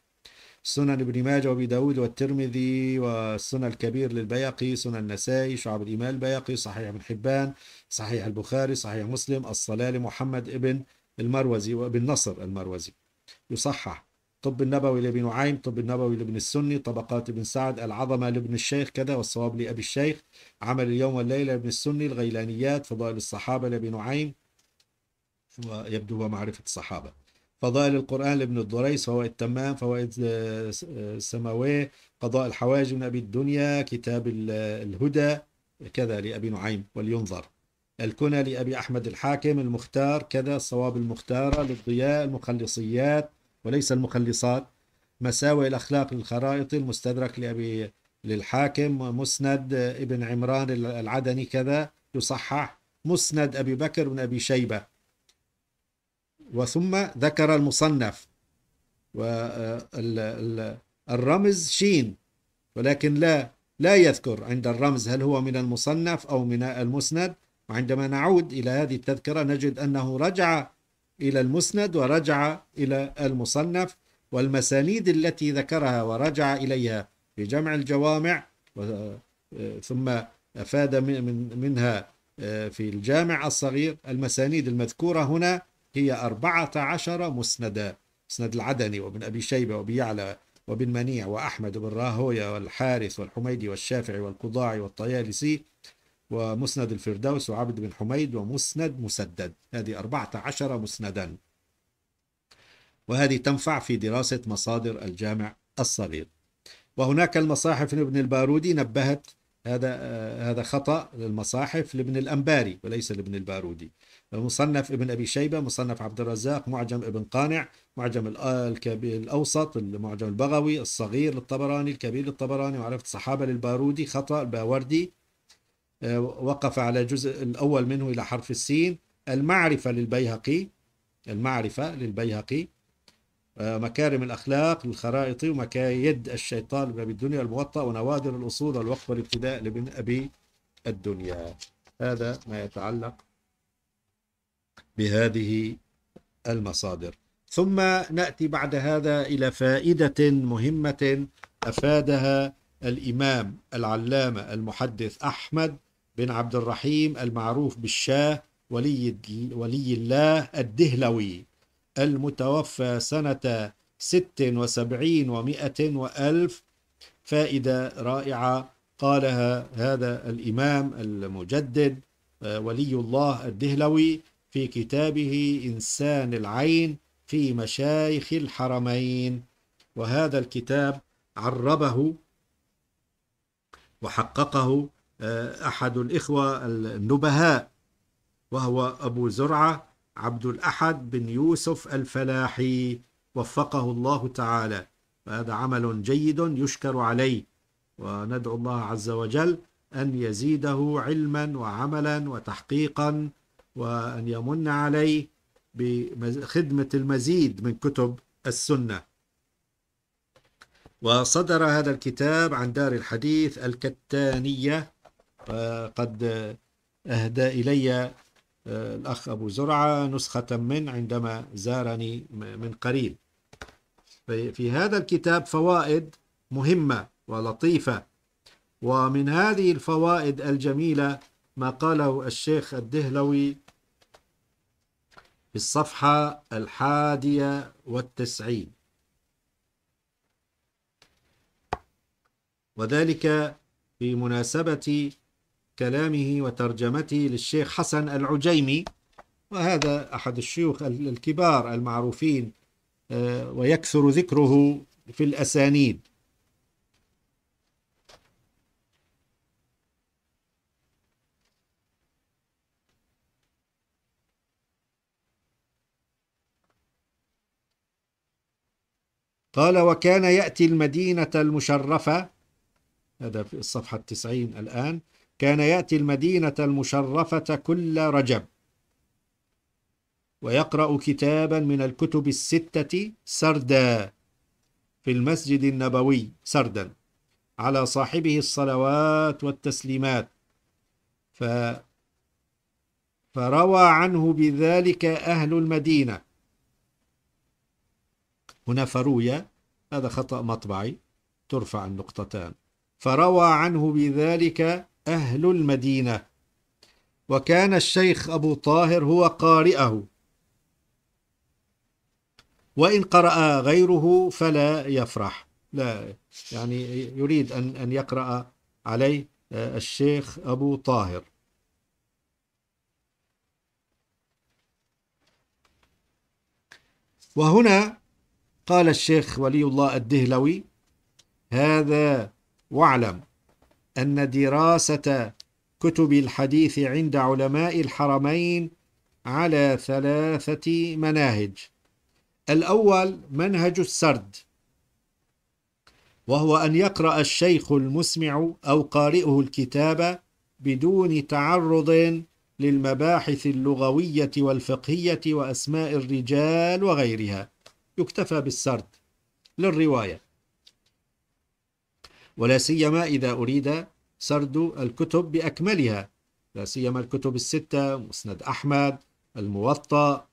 سنن ابن ماجه وابي داود والترمذي والسنن الكبير للبيقي سنن النسائي شعب الايمان البيقي صحيح ابن حبان صحيح البخاري صحيح مسلم الصلاة لمحمد ابن المروزي وابن نصر المروزي يصحح طب النبوي لابن نعيم طب النبوي لابن السني طبقات ابن سعد العظمة لابن الشيخ كذا والصواب لأبي الشيخ عمل اليوم والليلة لابن السني الغيلانيات فضائل الصحابة لابن نعيم ويبدو معرفة الصحابة فضائل القرآن لابن الدريس فوائد تمام فوائد آه، آه، السماوية قضاء الحوائج من أبي الدنيا كتاب الهدى كذا لأبي نعيم ولينظر الكنى لأبي أحمد الحاكم المختار كذا الصواب المختارة للضياء المخلصيات وليس المخلصات مساوئ الأخلاق للخرائط المستدرك لأبي للحاكم مسند ابن عمران العدني كذا يصحح مسند أبي بكر بن أبي شيبة وثم ذكر المصنف والرمز آه، شين ولكن لا لا يذكر عند الرمز هل هو من المصنف أو من المسند وعندما نعود إلى هذه التذكرة نجد أنه رجع إلى المسند ورجع إلى المصنف والمسانيد التي ذكرها ورجع إليها في جمع الجوامع آه، ثم أفاد منها آه، في الجامع الصغير المسانيد المذكورة هنا هي أربعة عشر مسندا مسند العدني وابن أبي شيبة وابي يعلى وابن منيع وأحمد بن راهوية والحارث والحميدي والشافعي والقضاعي والطيالسي ومسند الفردوس وعبد بن حميد ومسند مسدد هذه أربعة عشر مسندا وهذه تنفع في دراسة مصادر الجامع الصغير وهناك المصاحف لابن البارودي نبهت هذا آه، هذا خطأ للمصاحف لابن الأنباري وليس لابن البارودي مصنف ابن أبي شيبة مصنف عبد الرزاق معجم ابن قانع معجم آه، الأوسط المعجم البغوي الصغير للطبراني الكبير للطبراني معرفه الصحابة للبارودي خطأ الباوردي آه، وقف على الجزء الأول منه إلى حرف السين المعرفة للبيهقي المعرفة للبيهقي آه، مكارم الأخلاق للخرائطي ومكايد الشيطان لابن أبي الدنيا الموطأ ونوادر الأصول والوقف والابتداء لابن أبي الدنيا هذا ما يتعلق بهذه المصادر ثم ناتي بعد هذا الى فائده مهمه افادها الامام العلامه المحدث احمد بن عبد الرحيم المعروف بالشاه ولي ولي الله الدهلوي المتوفى سنه 76 و100 وألف فائدة رائعة قالها هذا الإمام المجدد آه، ولي الله الدهلوي في كتابه إنسان العين في مشايخ الحرمين وهذا الكتاب عربه وحققه آه، أحد الإخوة النبهاء وهو أبو زرعة عبد الأحد بن يوسف الفلاحي وفقه الله تعالى وهذا عمل جيد يشكر عليه وندعو الله عز وجل أن يزيده علما وعملا وتحقيقا وأن يمن عليه بخدمة المزيد من كتب السنة وصدر هذا الكتاب عن دار الحديث الكتانية قد أهدى إلي آه، الأخ أبو زرعة نسخة من عندما زارني من قريب في هذا الكتاب فوائد مهمة ولطيفة ومن هذه الفوائد الجميلة ما قاله الشيخ الدهلوي في الصفحة الحادية والتسعين وذلك في مناسبة كلامه وترجمته للشيخ حسن العجيمي وهذا أحد الشيوخ الكبار المعروفين آه، ويكثر ذكره في الأسانيد قال وكان يأتي المدينة المشرفة هذا في الصفحة التسعين الآن كان يأتي المدينة المشرفة كل رجب ويقرأ كتابا من الكتب الستة سردا في المسجد النبوي سردا على صاحبه الصلوات والتسليمات ف فروى عنه بذلك أهل المدينة هنا فروي هذا خطأ مطبعي ترفع النقطتان فروى عنه بذلك أهل المدينة وكان الشيخ أبو طاهر هو قارئه وإن قرأ غيره فلا يفرح لا يعني يريد أن أن يقرأ عليه آه، الشيخ أبو طاهر وهنا قال الشيخ ولي الله الدهلوي هذا واعلم أن دراسة كتب الحديث عند علماء الحرمين على ثلاثة مناهج الأول منهج السرد وهو أن يقرأ الشيخ المسمع أو قارئه الكتاب بدون تعرض للمباحث اللغوية والفقهية وأسماء الرجال وغيرها يكتفى بالسرد للرواية ولا سيما إذا أريد سرد الكتب بأكملها لا سيما الكتب الستة مسند أحمد الموطأ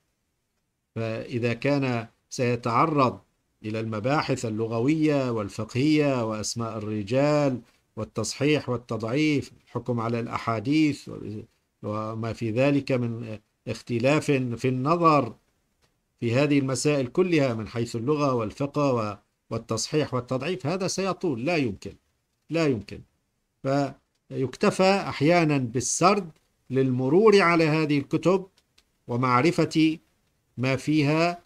فإذا كان سيتعرض إلى المباحث اللغوية والفقهية وأسماء الرجال والتصحيح والتضعيف الحكم على الأحاديث وما في ذلك من اختلاف في النظر في هذه المسائل كلها من حيث اللغة والفقه والتصحيح والتضعيف هذا سيطول لا يمكن لا يمكن فيكتفى أحيانا بالسرد للمرور على هذه الكتب ومعرفة ما فيها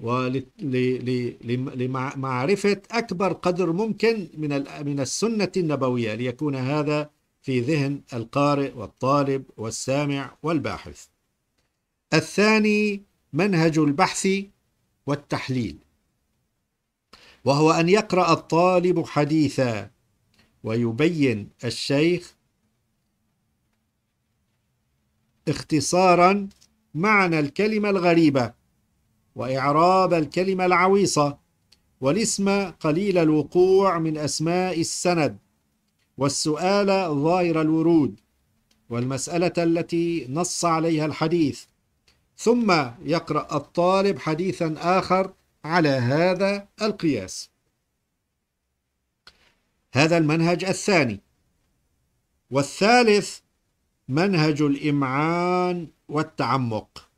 ولمعرفة أكبر قدر ممكن من من السنة النبوية ليكون هذا في ذهن القارئ والطالب والسامع والباحث الثاني منهج البحث والتحليل وهو أن يقرأ الطالب حديثا ويبين الشيخ اختصارا معنى الكلمة الغريبة وإعراب الكلمة العويصة والاسم قليل الوقوع من أسماء السند والسؤال ظاهر الورود والمسألة التي نص عليها الحديث ثم يقرأ الطالب حديثا آخر على هذا القياس هذا المنهج الثاني والثالث منهج الإمعان والتعمق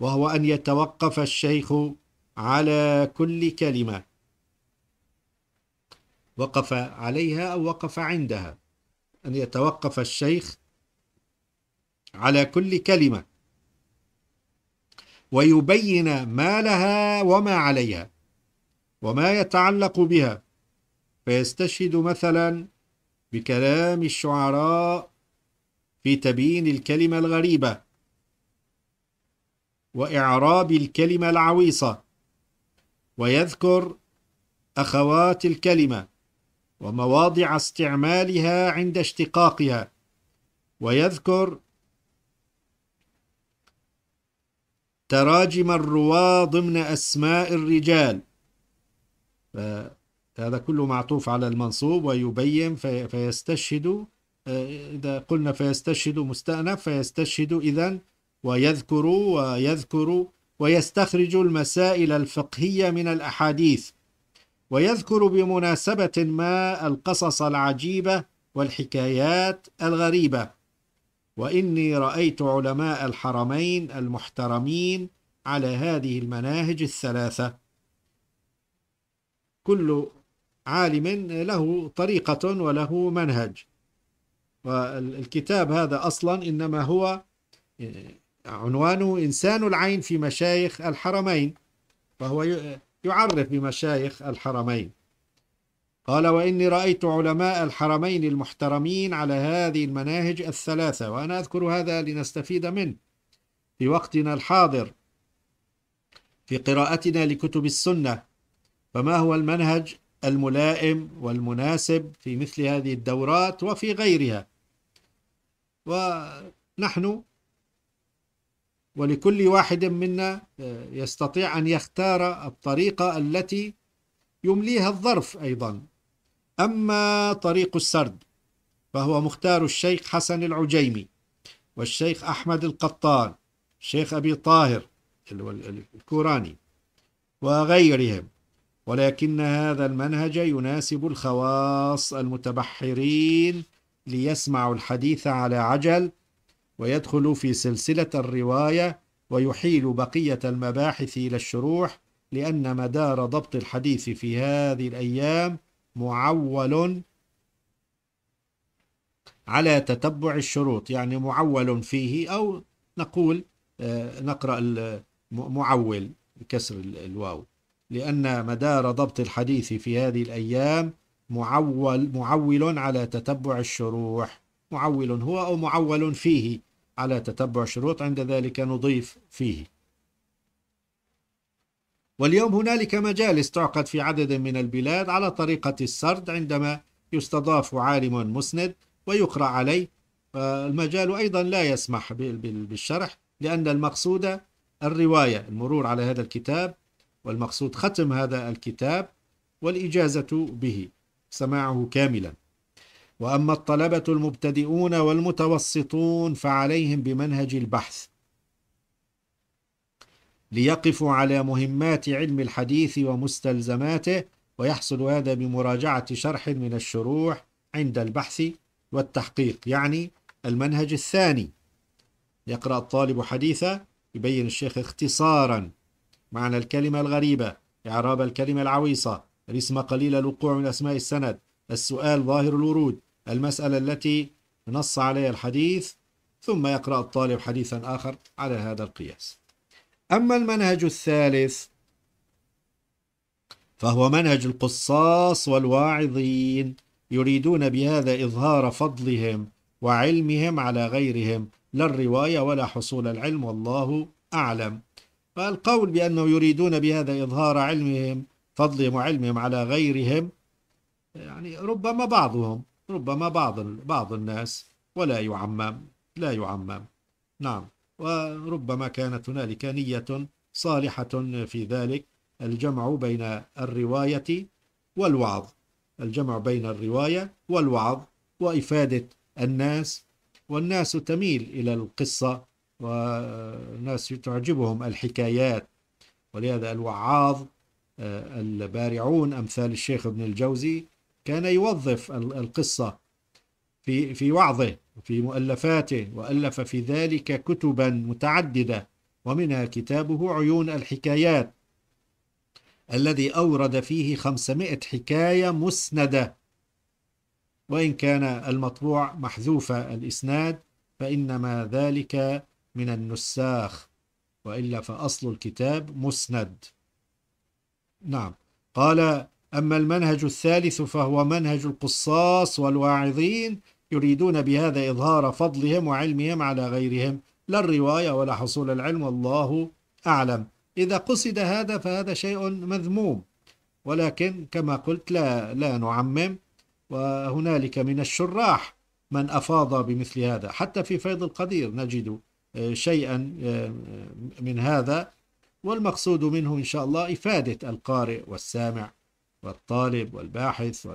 وهو أن يتوقف الشيخ على كل كلمة وقف عليها أو وقف عندها أن يتوقف الشيخ على كل كلمة ويبين ما لها وما عليها وما يتعلق بها فيستشهد مثلا بكلام الشعراء في تبيين الكلمة الغريبة وإعراب الكلمة العويصة ويذكر أخوات الكلمة ومواضع استعمالها عند اشتقاقها ويذكر تراجم الرواة ضمن أسماء الرجال هذا كله معطوف على المنصوب ويبين في فيستشهد آه، إذا قلنا فيستشهد مستأنف فيستشهد إذا ويذكر ويذكر ويستخرج المسائل الفقهية من الأحاديث ويذكر بمناسبة ما القصص العجيبة والحكايات الغريبة وإني رأيت علماء الحرمين المحترمين على هذه المناهج الثلاثة كل عالم له طريقة وله منهج والكتاب هذا أصلا إنما هو آه، عنوانه إنسان العين في مشايخ الحرمين فهو يعرف بمشايخ الحرمين قال وإني رأيت علماء الحرمين المحترمين على هذه المناهج الثلاثة وأنا أذكر هذا لنستفيد منه في وقتنا الحاضر في قراءتنا لكتب السنة فما هو المنهج الملائم والمناسب في مثل هذه الدورات وفي غيرها ونحن ولكل واحد منا آه، يستطيع أن يختار الطريقة التي يمليها الظرف أيضا أما طريق السرد فهو مختار الشيخ حسن العجيمي والشيخ أحمد القطان الشيخ أبي طاهر الكوراني وغيرهم ولكن هذا المنهج يناسب الخواص المتبحرين ليسمعوا الحديث على عجل ويدخلوا في سلسلة الرواية ويحيل بقية المباحث إلى الشروح لأن مدار ضبط الحديث في هذه الأيام معول على تتبع الشروط يعني معول فيه أو نقول آه، نقرأ معول بكسر الواو لأن مدار ضبط الحديث في هذه الأيام معول معول على تتبع الشروح معول هو أو معول فيه على تتبع الشروط عند ذلك نضيف فيه واليوم هنالك مجالس تعقد في عدد من البلاد على طريقة السرد عندما يستضاف عالم مسند ويقرأ عليه آه، المجال أيضا لا يسمح بالشرح لأن المقصود الرواية المرور على هذا الكتاب والمقصود ختم هذا الكتاب والإجازة به سماعه كاملا وأما الطلبة المبتدئون والمتوسطون فعليهم بمنهج البحث ليقفوا على مهمات علم الحديث ومستلزماته ويحصل هذا بمراجعة شرح من الشروح عند البحث والتحقيق يعني المنهج الثاني يقرأ الطالب حديثا يبين الشيخ اختصارا معنى الكلمة الغريبة إعراب الكلمة العويصة الاسم قليل الوقوع من أسماء السند السؤال ظاهر الورود المسألة التي نص عليها الحديث ثم يقرأ الطالب حديثا آخر على هذا القياس أما المنهج الثالث فهو منهج القصاص والواعظين يريدون بهذا إظهار فضلهم وعلمهم على غيرهم لا الرواية ولا حصول العلم والله أعلم فالقول بأنه يريدون بهذا إظهار علمهم فضلهم وعلمهم على غيرهم يعني ربما بعضهم ربما بعض بعض الناس ولا يعمم لا يعمم نعم وربما كانت هنالك نية صالحة في ذلك الجمع بين الرواية والوعظ الجمع بين الرواية والوعظ وإفادة الناس والناس تميل إلى القصة والناس تعجبهم الحكايات ولهذا الوعاظ آه، البارعون أمثال الشيخ ابن الجوزي كان يوظف القصة في في وعظه وفي مؤلفاته وألف في ذلك كتبا متعددة ومنها كتابه عيون الحكايات الذي أورد فيه 500 حكاية مسندة وإن كان المطبوع محذوف الإسناد فإنما ذلك من النساخ وإلا فأصل الكتاب مسند نعم قال أما المنهج الثالث فهو منهج القصاص والواعظين يريدون بهذا إظهار فضلهم وعلمهم على غيرهم لا الرواية ولا حصول العلم والله أعلم إذا قصد هذا فهذا شيء مذموم ولكن كما قلت لا, لا نعمم وهنالك من الشراح من أفاض بمثل هذا حتى في فيض القدير نجد آه، شيئا آه، من هذا والمقصود منه إن شاء الله إفادة القارئ والسامع والطالب والباحث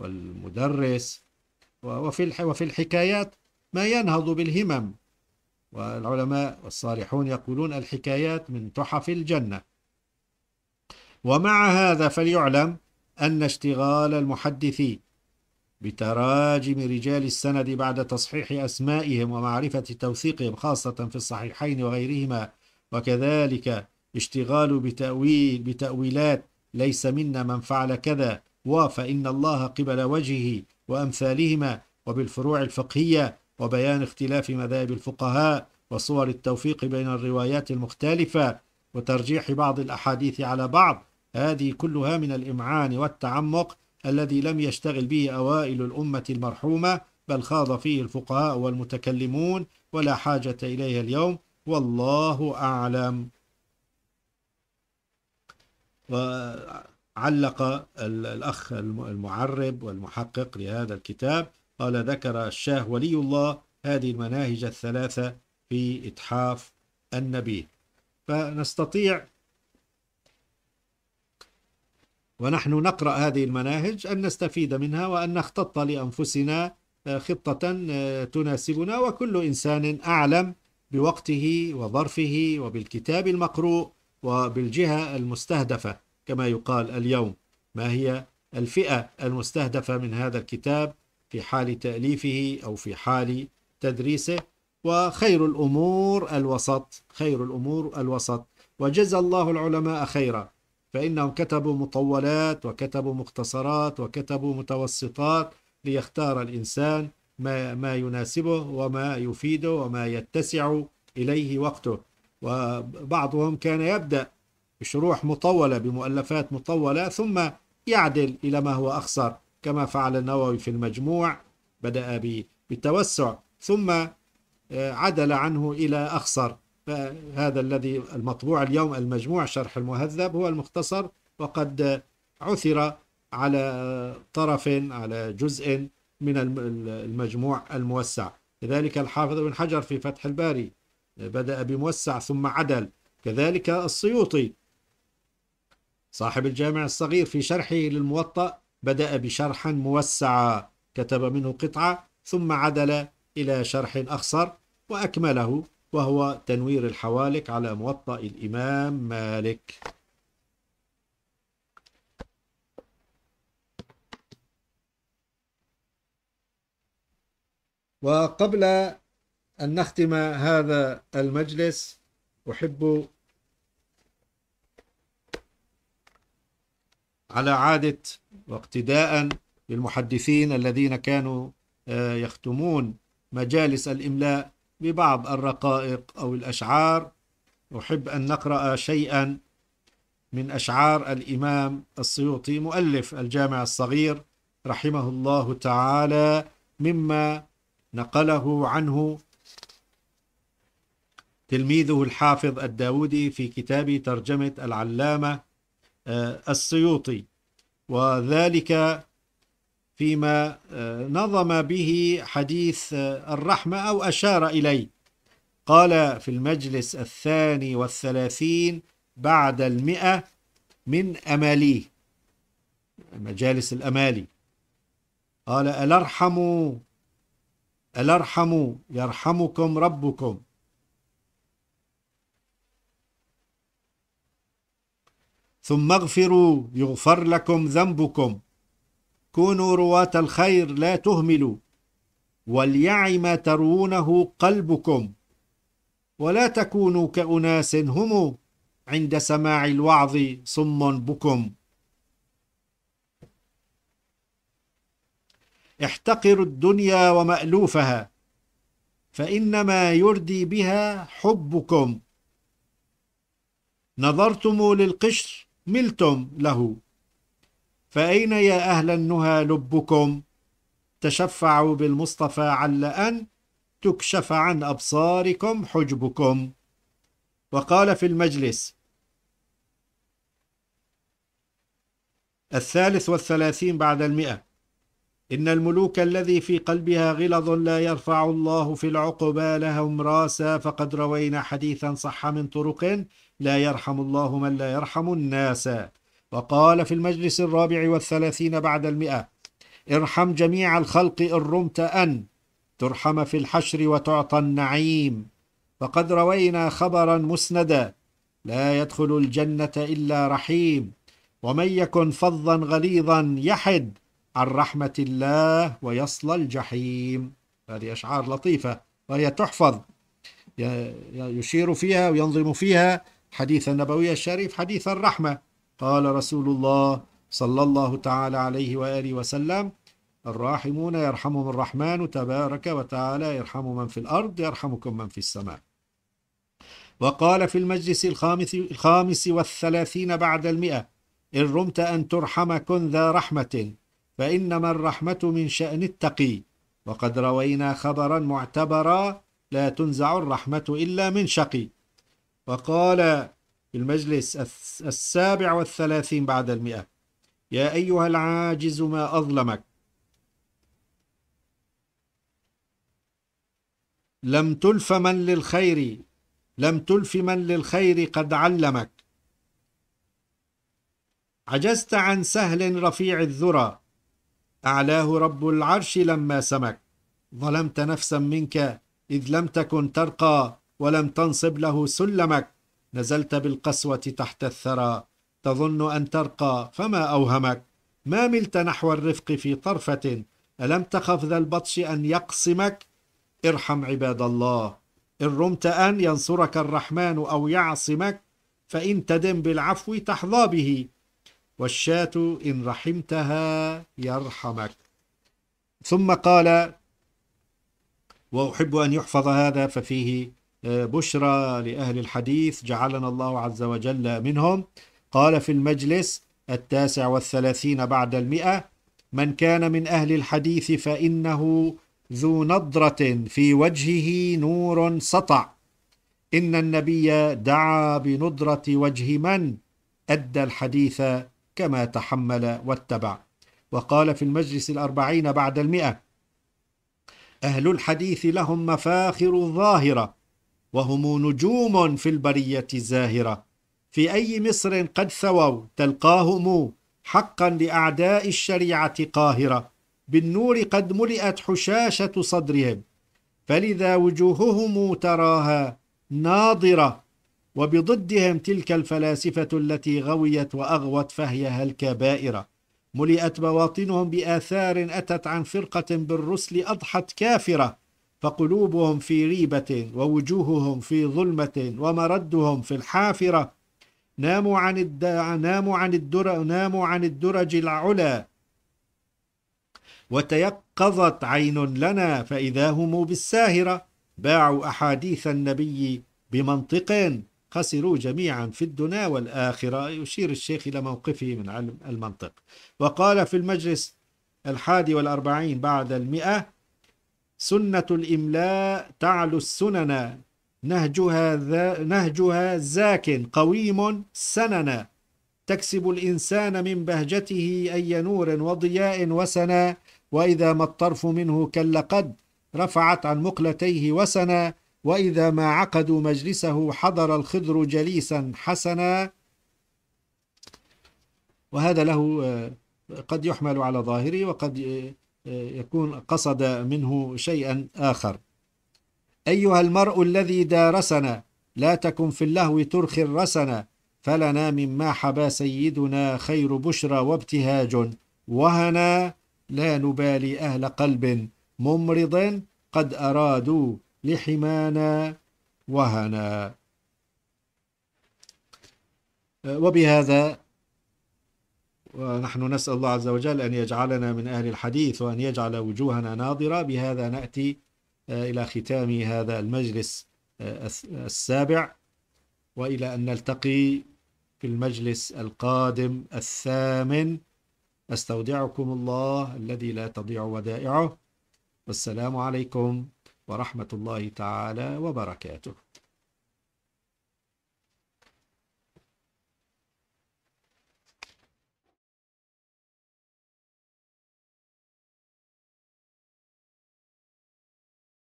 والمدرس وفي وفي الحكايات ما ينهض بالهمم والعلماء والصالحون يقولون الحكايات من تحف الجنة ومع هذا فليعلم أن اشتغال المحدث بتراجم رجال السند بعد تصحيح أسمائهم ومعرفة توثيقهم خاصة في الصحيحين وغيرهما وكذلك اشتغال بتأويل بتأويلات ليس منا من فعل كذا وفإن الله قبل وجهه وأمثالهما وبالفروع الفقهية وبيان اختلاف مذاهب الفقهاء وصور التوفيق بين الروايات المختلفة وترجيح بعض الأحاديث على بعض هذه كلها من الإمعان والتعمق الذي لم يشتغل به أوائل الأمة المرحومة بل خاض فيه الفقهاء والمتكلمون ولا حاجة إليها اليوم والله أعلم و... علق الأخ المعرب والمحقق لهذا الكتاب قال ذكر الشاه ولي الله هذه المناهج الثلاثة في إتحاف النبي فنستطيع ونحن نقرأ هذه المناهج أن نستفيد منها وأن نختط لأنفسنا آه، خطة آه، تناسبنا وكل إنسان أعلم بوقته وظرفه وبالكتاب المقروء وبالجهة المستهدفة كما يقال اليوم ما هي الفئة المستهدفة من هذا الكتاب في حال تأليفه أو في حال تدريسه وخير الأمور الوسط خير الأمور الوسط وجزى الله العلماء خيرا فإنهم كتبوا مطولات وكتبوا مختصرات وكتبوا متوسطات ليختار الإنسان ما, ما يناسبه وما يفيده وما يتسع إليه وقته وبعضهم كان يبدأ بشروح مطولة بمؤلفات مطولة ثم يعدل إلى ما هو أخصر كما فعل النووي في المجموع بدأ بالتوسع ثم آه، عدل عنه إلى أخصر فهذا الذي المطبوع اليوم المجموع شرح المهذب هو المختصر وقد عثر على طرف على جزء من المجموع الموسع كذلك الحافظ بن حجر في فتح الباري آه، بدأ بموسع ثم عدل كذلك السيوطي صاحب الجامع الصغير في شرحه للموطأ بدأ بشرحا موسعا كتب منه قطعة ثم عدل إلى شرح أخصر وأكمله وهو تنوير الحوالك على موطأ الإمام مالك وقبل أن نختم هذا المجلس أحب على عادة واقتداء للمحدثين الذين كانوا آه، يختمون مجالس الإملاء ببعض الرقائق أو الأشعار أحب أن نقرأ شيئا من أشعار الإمام السيوطي مؤلف الجامع الصغير رحمه الله تعالى مما نقله عنه تلميذه الحافظ الداودي في كتاب ترجمة العلامة آه، السيوطي وذلك فيما آه، نظم به حديث آه، الرحمة أو أشار إليه قال في المجلس الثاني والثلاثين بعد المئة من أماليه مجالس الأمالي قال ألارحموا ألارحموا يرحمكم ربكم ثم اغفروا يغفر لكم ذنبكم كونوا رواة الخير لا تهملوا وليعي ما تروونه قلبكم ولا تكونوا كأناس هم عند سماع الوعظ صم بكم احتقروا الدنيا ومألوفها فإنما يردي بها حبكم نظرتم للقشر ملتم له فأين يا أهل النهى لبكم تشفعوا بالمصطفى عل أن تكشف عن أبصاركم حجبكم وقال في المجلس الثالث والثلاثين بعد المئة إن الملوك الذي في قلبها غلظ لا يرفع الله في العقبى لهم راسا فقد روينا حديثا صح من طرق لا يرحم الله من لا يرحم الناس وقال في المجلس الرابع والثلاثين بعد المئة ارحم جميع الخلق إن رمت أن ترحم في الحشر وتعطى النعيم فقد روينا خبرا مسندا لا يدخل الجنة إلا رحيم ومن يكن فظا غليظا يحد عن رحمة الله ويصلى الجحيم هذه أشعار لطيفة وهي تحفظ يشير فيها وينظم فيها حديث النبوي الشريف حديث الرحمة قال رسول الله صلى الله تعالى عليه وآله وسلم الراحمون يرحمهم الرحمن تبارك وتعالى يرحم من في الأرض يرحمكم من في السماء وقال في المجلس الخامس, الخامس والثلاثين بعد المئة إن رمت أن ترحم كن ذا رحمة فإنما الرحمة من شأن التقي وقد روينا خبرا معتبرا لا تنزع الرحمة إلا من شقي وقال المجلس السابع والثلاثين بعد المئة يا أيها العاجز ما أظلمك لم تلف من للخير لم تلف من للخير قد علمك عجزت عن سهل رفيع الذرى أعلاه رب العرش لما سمك ظلمت نفسا منك إذ لم تكن ترقى ولم تنصب له سلمك نزلت بالقسوة تحت الثرى تظن أن ترقى فما أوهمك ما ملت نحو الرفق في طرفة ألم تخف ذا البطش أن يقسمك ارحم عباد الله إن رمت أن ينصرك الرحمن أو يعصمك فإن تدم بالعفو تحظى به والشاة إن رحمتها يرحمك ثم قال وأحب أن يحفظ هذا ففيه آه، بشرى لأهل الحديث جعلنا الله عز وجل منهم قال في المجلس التاسع والثلاثين بعد المئة من كان من أهل الحديث فإنه ذو نضرة في وجهه نور سطع إن النبي دعا بنضرة وجه من أدى الحديث كما تحمل واتبع وقال في المجلس الأربعين بعد المئة أهل الحديث لهم مفاخر ظاهرة وهم نجوم في البرية الزاهرة في أي مصر قد ثووا تلقاهم حقا لأعداء الشريعة قاهرة بالنور قد ملئت حشاشة صدرهم فلذا وجوههم تراها ناضرة وبضدهم تلك الفلاسفة التي غويت وأغوت فهيها الكبائر ملئت بواطنهم بآثار أتت عن فرقة بالرسل أضحت كافرة فقلوبهم في ريبة ووجوههم في ظلمة ومردهم في الحافرة ناموا عن الد... ناموا عن الدر... ناموا عن الدرج العلا وتيقظت عين لنا فإذا هم بالساهرة باعوا أحاديث النبي بمنطق خسروا جميعا في الدنيا والآخرة يشير الشيخ إلى موقفه من علم المنطق وقال في المجلس الحادي والأربعين بعد المئة سنة الإملاء تعلو السنن نهجها, ذا نهجها زاك قويم سننا تكسب الإنسان من بهجته أي نور وضياء وسنا وإذا ما الطرف منه كاللقد رفعت عن مقلتيه وسنا وإذا ما عقدوا مجلسه حضر الخضر جليسا حسنا وهذا له آه، قد يحمل على ظاهره وقد آه، يكون قصد منه شيئا آخر أيها المرء الذي دارسنا لا تكن في اللهو ترخي الرسنا فلنا مما حبى سيدنا خير بشرى وابتهاج وهنا لا نبالي أهل قلب ممرض قد أرادوا لحمانا وهنا وبهذا ونحن نسأل الله عز وجل أن يجعلنا من أهل الحديث وأن يجعل وجوهنا ناظرة بهذا نأتي آه، إلى ختام هذا المجلس آه، السابع وإلى أن نلتقي في المجلس القادم الثامن أستودعكم الله الذي لا تضيع ودائعه والسلام عليكم ورحمة الله تعالى وبركاته